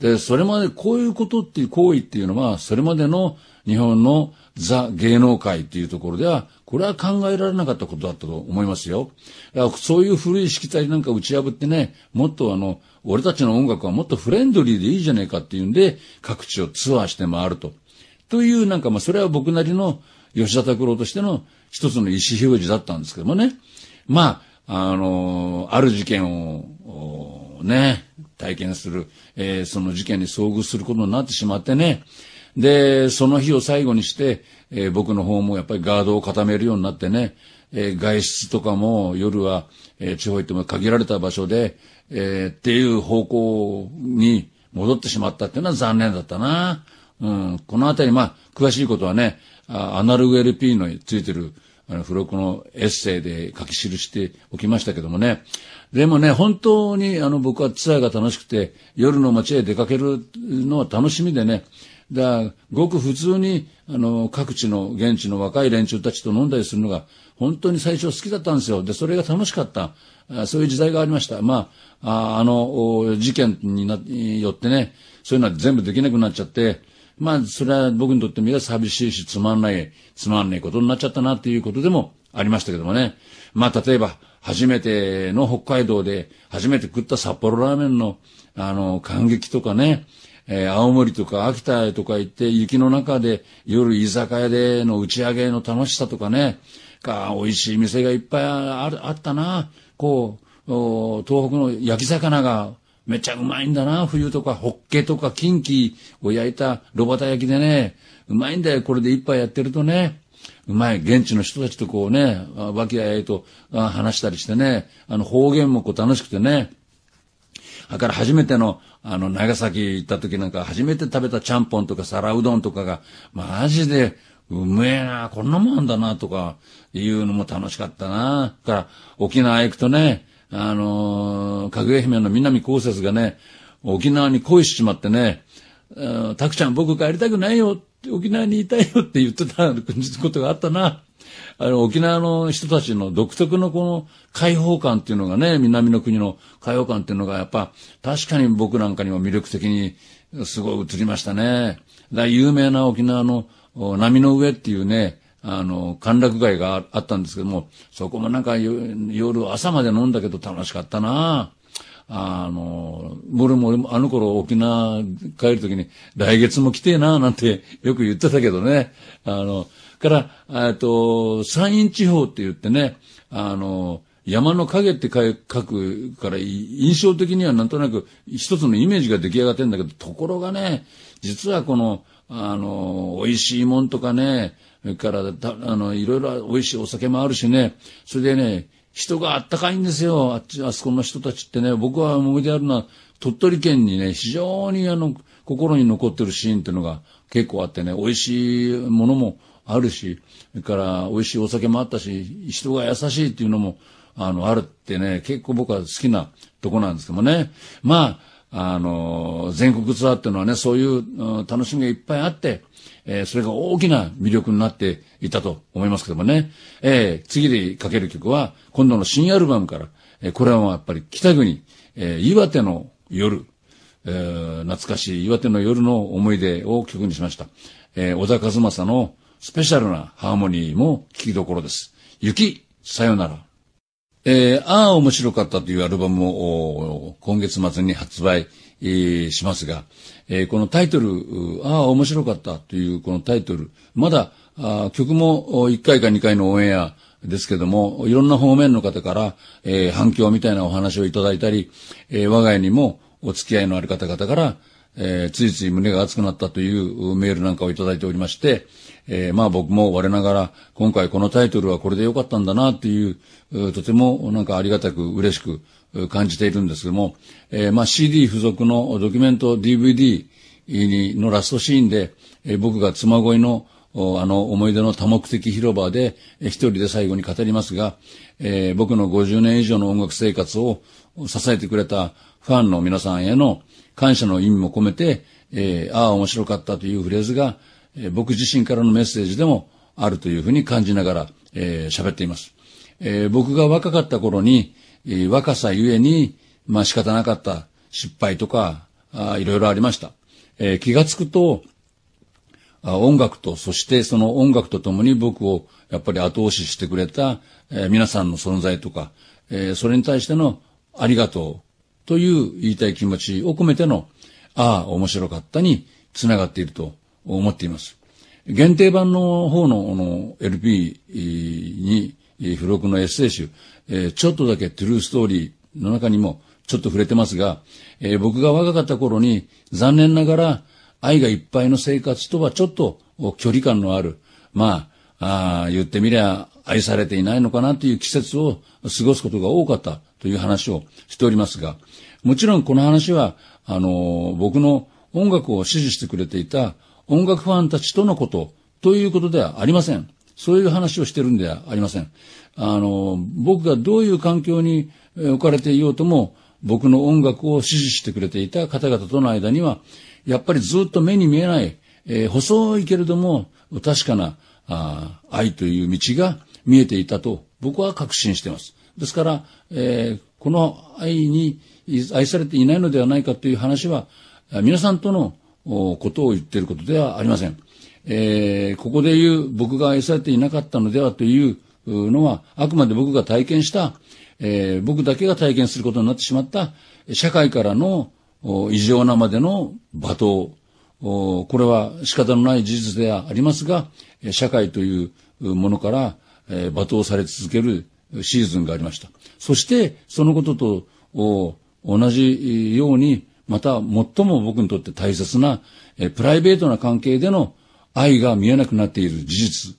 で、それまで、こういうことっていう行為っていうのは、それまでの、日本のザ芸能界っていうところでは、これは考えられなかったことだったと思いますよ。そういう古いしきたりなんか打ち破ってね、もっとあの、俺たちの音楽はもっとフレンドリーでいいじゃねえかっていうんで、各地をツアーして回ると。というなんか、まあそれは僕なりの吉田拓郎としての一つの意思表示だったんですけどもね。まあ、あのー、ある事件を、ね、体験する、えー、その事件に遭遇することになってしまってね、で、その日を最後にして、えー、僕の方もやっぱりガードを固めるようになってね、えー、外出とかも夜は、えー、地方行っても限られた場所で、えっていう方向に戻ってしまったっていうのは残念だったな。うん、このあたり、まあ、詳しいことはね、アナログ LP のついてる、あの、付録のエッセイで書き記しておきましたけどもね。でもね、本当に、あの、僕はツアーが楽しくて、夜の街へ出かけるのは楽しみでね、だごく普通に、あの、各地の現地の若い連中たちと飲んだりするのが、本当に最初好きだったんですよ。で、それが楽しかった。そういう時代がありました。まあ、あの、事件によってね、そういうのは全部できなくなっちゃって、まあ、それは僕にとってみれば寂しいし、つまんない、つまんないことになっちゃったなっていうことでもありましたけどもね。まあ、例えば、初めての北海道で、初めて食った札幌ラーメンの、あの、感激とかね、えー、青森とか秋田へとか行って雪の中で夜居酒屋での打ち上げの楽しさとかね、か、美味しい店がいっぱいあるあったな。こう、東北の焼き魚がめっちゃうまいんだな。冬とかホッケとかキンキを焼いた炉端焼きでね、うまいんだよ。これで一杯やってるとね。うまい、現地の人たちとこうね、和気あいと話したりしてね、あの方言もこう楽しくてね。だから初めてのあの、長崎行った時なんか初めて食べたちゃんぽんとか皿うどんとかが、マジで、うめえな、こんなもんだな、とか、いうのも楽しかったな。から、沖縄行くとね、あのー、かぐや姫の南こうせつがね、沖縄に恋しちまってね、たくちゃん僕帰りたくないよ、沖縄にいたいよって言ってたことがあったな。あの、沖縄の人たちの独特のこの解放感っていうのがね、南の国の解放感っていうのがやっぱ、確かに僕なんかにも魅力的にすごい映りましたね。だ有名な沖縄の波の上っていうね、あの、歓楽街があったんですけども、そこもなんか夜朝まで飲んだけど楽しかったなあの、俺も俺もあの頃沖縄帰るときに、来月も来てえな、なんてよく言ってたけどね。あの、から、えっと、山陰地方って言ってね、あの、山の影って書くから印象的にはなんとなく一つのイメージが出来上がってんだけど、ところがね、実はこの、あの、美味しいもんとかね、から、あの、いろいろ美味しいお酒もあるしね、それでね、人があったかいんですよ。あっち、あそこの人たちってね、僕は思い出あるのは、鳥取県にね、非常にあの、心に残ってるシーンっていうのが結構あってね、美味しいものもあるし、それから美味しいお酒もあったし、人が優しいっていうのも、あの、あるってね、結構僕は好きなとこなんですけどもね。まあ、あの、全国ツアーっていうのはね、そういう楽しみがいっぱいあって、えー、それが大きな魅力になっていたと思いますけどもね。えー、次でかける曲は、今度の新アルバムから、えー、これはやっぱり北国、えー、岩手の夜、えー、懐かしい岩手の夜の思い出を曲にしました。えー、小田和正のスペシャルなハーモニーも聴きどころです。雪、さよなら。えー、ああ面白かったというアルバムを今月末に発売しますが、えこのタイトル、ああ、面白かったというこのタイトル、まだあ曲も1回か2回のオンエアですけども、いろんな方面の方から、えー、反響みたいなお話をいただいたり、えー、我が家にもお付き合いのある方々から、えー、ついつい胸が熱くなったというメールなんかをいただいておりまして、えー、まあ僕も我ながら今回このタイトルはこれでよかったんだなっていう、とてもなんかありがたく嬉しく、感じているんですけども、えー、まあ CD 付属のドキュメント DVD のラストシーンで、えー、僕が妻恋のあの思い出の多目的広場で一人で最後に語りますが、えー、僕の50年以上の音楽生活を支えてくれたファンの皆さんへの感謝の意味も込めて、えー、ああ面白かったというフレーズが、えー、僕自身からのメッセージでもあるというふうに感じながら喋、えー、っています。えー、僕が若かった頃に、えー、若さゆえに、まあ仕方なかった失敗とか、あいろいろありました。えー、気がつくと、音楽と、そしてその音楽とともに僕をやっぱり後押ししてくれた、えー、皆さんの存在とか、えー、それに対してのありがとうという言いたい気持ちを込めての、ああ、面白かったにつながっていると思っています。限定版の方のの LP に、付録のエッセイ集、えー、ちょっとだけトゥルーストーリーの中にもちょっと触れてますが、えー、僕が若かった頃に残念ながら愛がいっぱいの生活とはちょっと距離感のある、まあ、あ言ってみりゃ愛されていないのかなという季節を過ごすことが多かったという話をしておりますが、もちろんこの話は、あのー、僕の音楽を支持してくれていた音楽ファンたちとのことということではありません。そういう話をしてるんではありません。あの、僕がどういう環境に置かれていようとも、僕の音楽を支持してくれていた方々との間には、やっぱりずっと目に見えない、えー、細いけれども確かなあ愛という道が見えていたと僕は確信しています。ですから、えー、この愛に愛されていないのではないかという話は、皆さんとのことを言っていることではありません。えー、ここで言う僕が愛されていなかったのではというのは、あくまで僕が体験した、えー、僕だけが体験することになってしまった、社会からの異常なまでの罵倒、これは仕方のない事実ではありますが、社会というものから、え罵倒され続けるシーズンがありました。そして、そのことと同じように、また最も僕にとって大切な、えプライベートな関係での愛が見えなくなっている事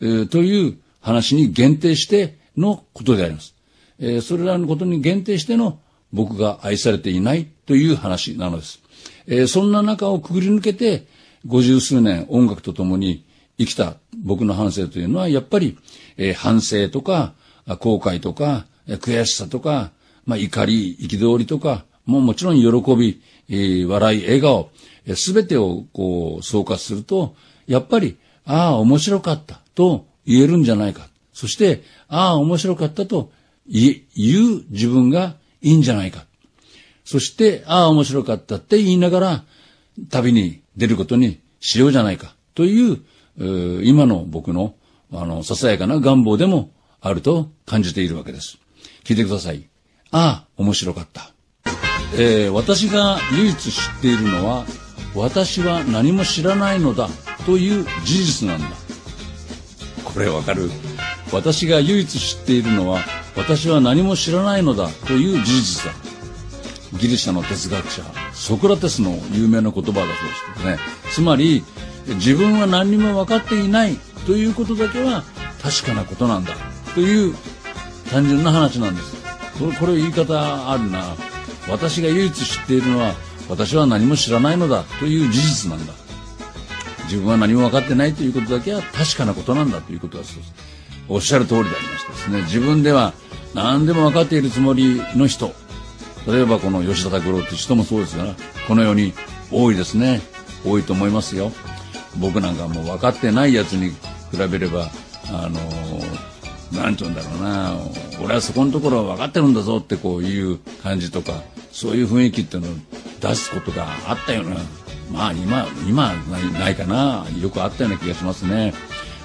実、という話に限定してのことであります。えー、それらのことに限定しての僕が愛されていないという話なのです。えー、そんな中をくぐり抜けて、五十数年音楽と共に生きた僕の反省というのは、やっぱり、えー、反省とか、後悔とか、悔しさとか、まあ、怒り、憤りとか、もうもちろん喜び、えー、笑い、笑顔、す、え、べ、てをこう総括すると、やっぱり、ああ、面白かったと言えるんじゃないか。そして、ああ、面白かったと言う自分がいいんじゃないか。そして、ああ、面白かったって言いながら、旅に出ることにしようじゃないか。という、う今の僕の、あの、ささやかな願望でもあると感じているわけです。聞いてください。ああ、面白かった。えー、私が唯一知っているのは、私は何も知らないのだという事実なんだ。これわかる私が唯一知っているのは私は何も知らないのだという事実だギリシャの哲学者ソクラテスの有名な言葉だそうですけどねつまり自分は何にも分かっていないということだけは確かなことなんだという単純な話なんですこれ言い方あるな私が唯一知っているのは私は何も知らないのだという事実なんだ自分は何も分かってないということだけは確かなことなんだということはおっしゃる通りでありましてですね自分では何でも分かっているつもりの人例えばこの吉田拓郎って人もそうですがこのように多いですね多いと思いますよ僕なんかもう分かってないやつに比べればあの何て言うんだろうな俺はそこのところは分かってるんだぞってこういう感じとかそういう雰囲気っていうのを出すことがあったようなまあ今今ないかなよくあったような気がしますね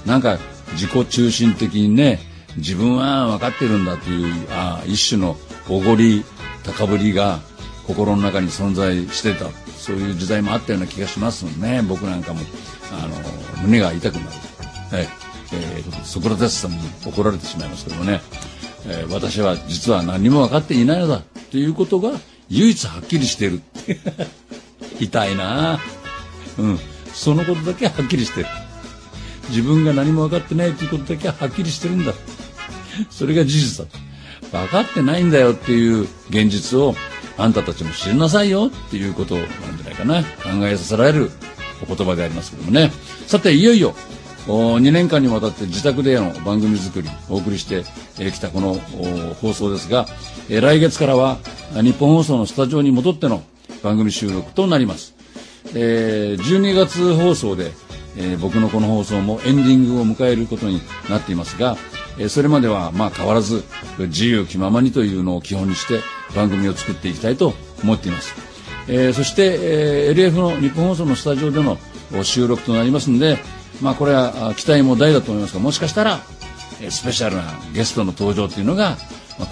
なんか自己中心的にね自分は分かってるんだというあ一種のおごり高ぶりが心の中に存在してたそういう時代もあったような気がしますもんね僕なんかもあの胸が痛くなる、はいえー、ソクラテスさんに怒られてしまいますけどもね、えー、私は実は何も分かっていないのだということが唯一はっきりしている痛いなうんそのことだけはっきりしてる自分が何も分かってないということだけははっきりしてるんだそれが事実だ分かってないんだよっていう現実をあんたたちも知りなさいよっていうことなんじゃないかな考えさせられるお言葉でありますけどもねさていよいよ2年間にわたって自宅での番組作りお送りしてきたこの放送ですが来月からは日本放送のスタジオに戻っての番組収録となります、えー、12月放送で、えー、僕のこの放送もエンディングを迎えることになっていますが、えー、それまではまあ変わらず自由気ままにというのを基本にして番組を作っていきたいと思っています、えー、そして、えー、LF の日本放送のスタジオでの収録となりますので、まあ、これは期待も大だと思いますがもしかしたらスペシャルなゲストの登場というのが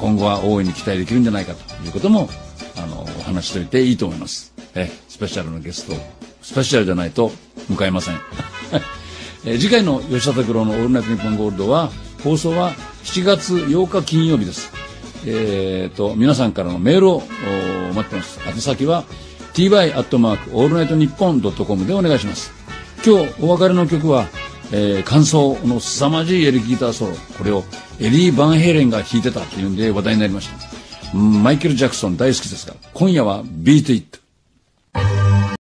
今後は大いに期待できるんじゃないかということもあのお話しといていいと思いますえスペシャルのゲストスペシャルじゃないと迎えません え次回の吉田拓郎の「オールナイトニッポンゴールドは」放送は7月8日金曜日ですえーと、皆さんからのメールを待ってます宛先は t y アットマークオールナイトニッポンドットコムでお願いします今日お別れの曲は、えー、感想の凄まじいエレキギターソロこれをエリー・バンヘイレンが弾いてたっていうんで話題になりましたマイケル・ジャクソン大好きですから、今夜は「ビート・イット」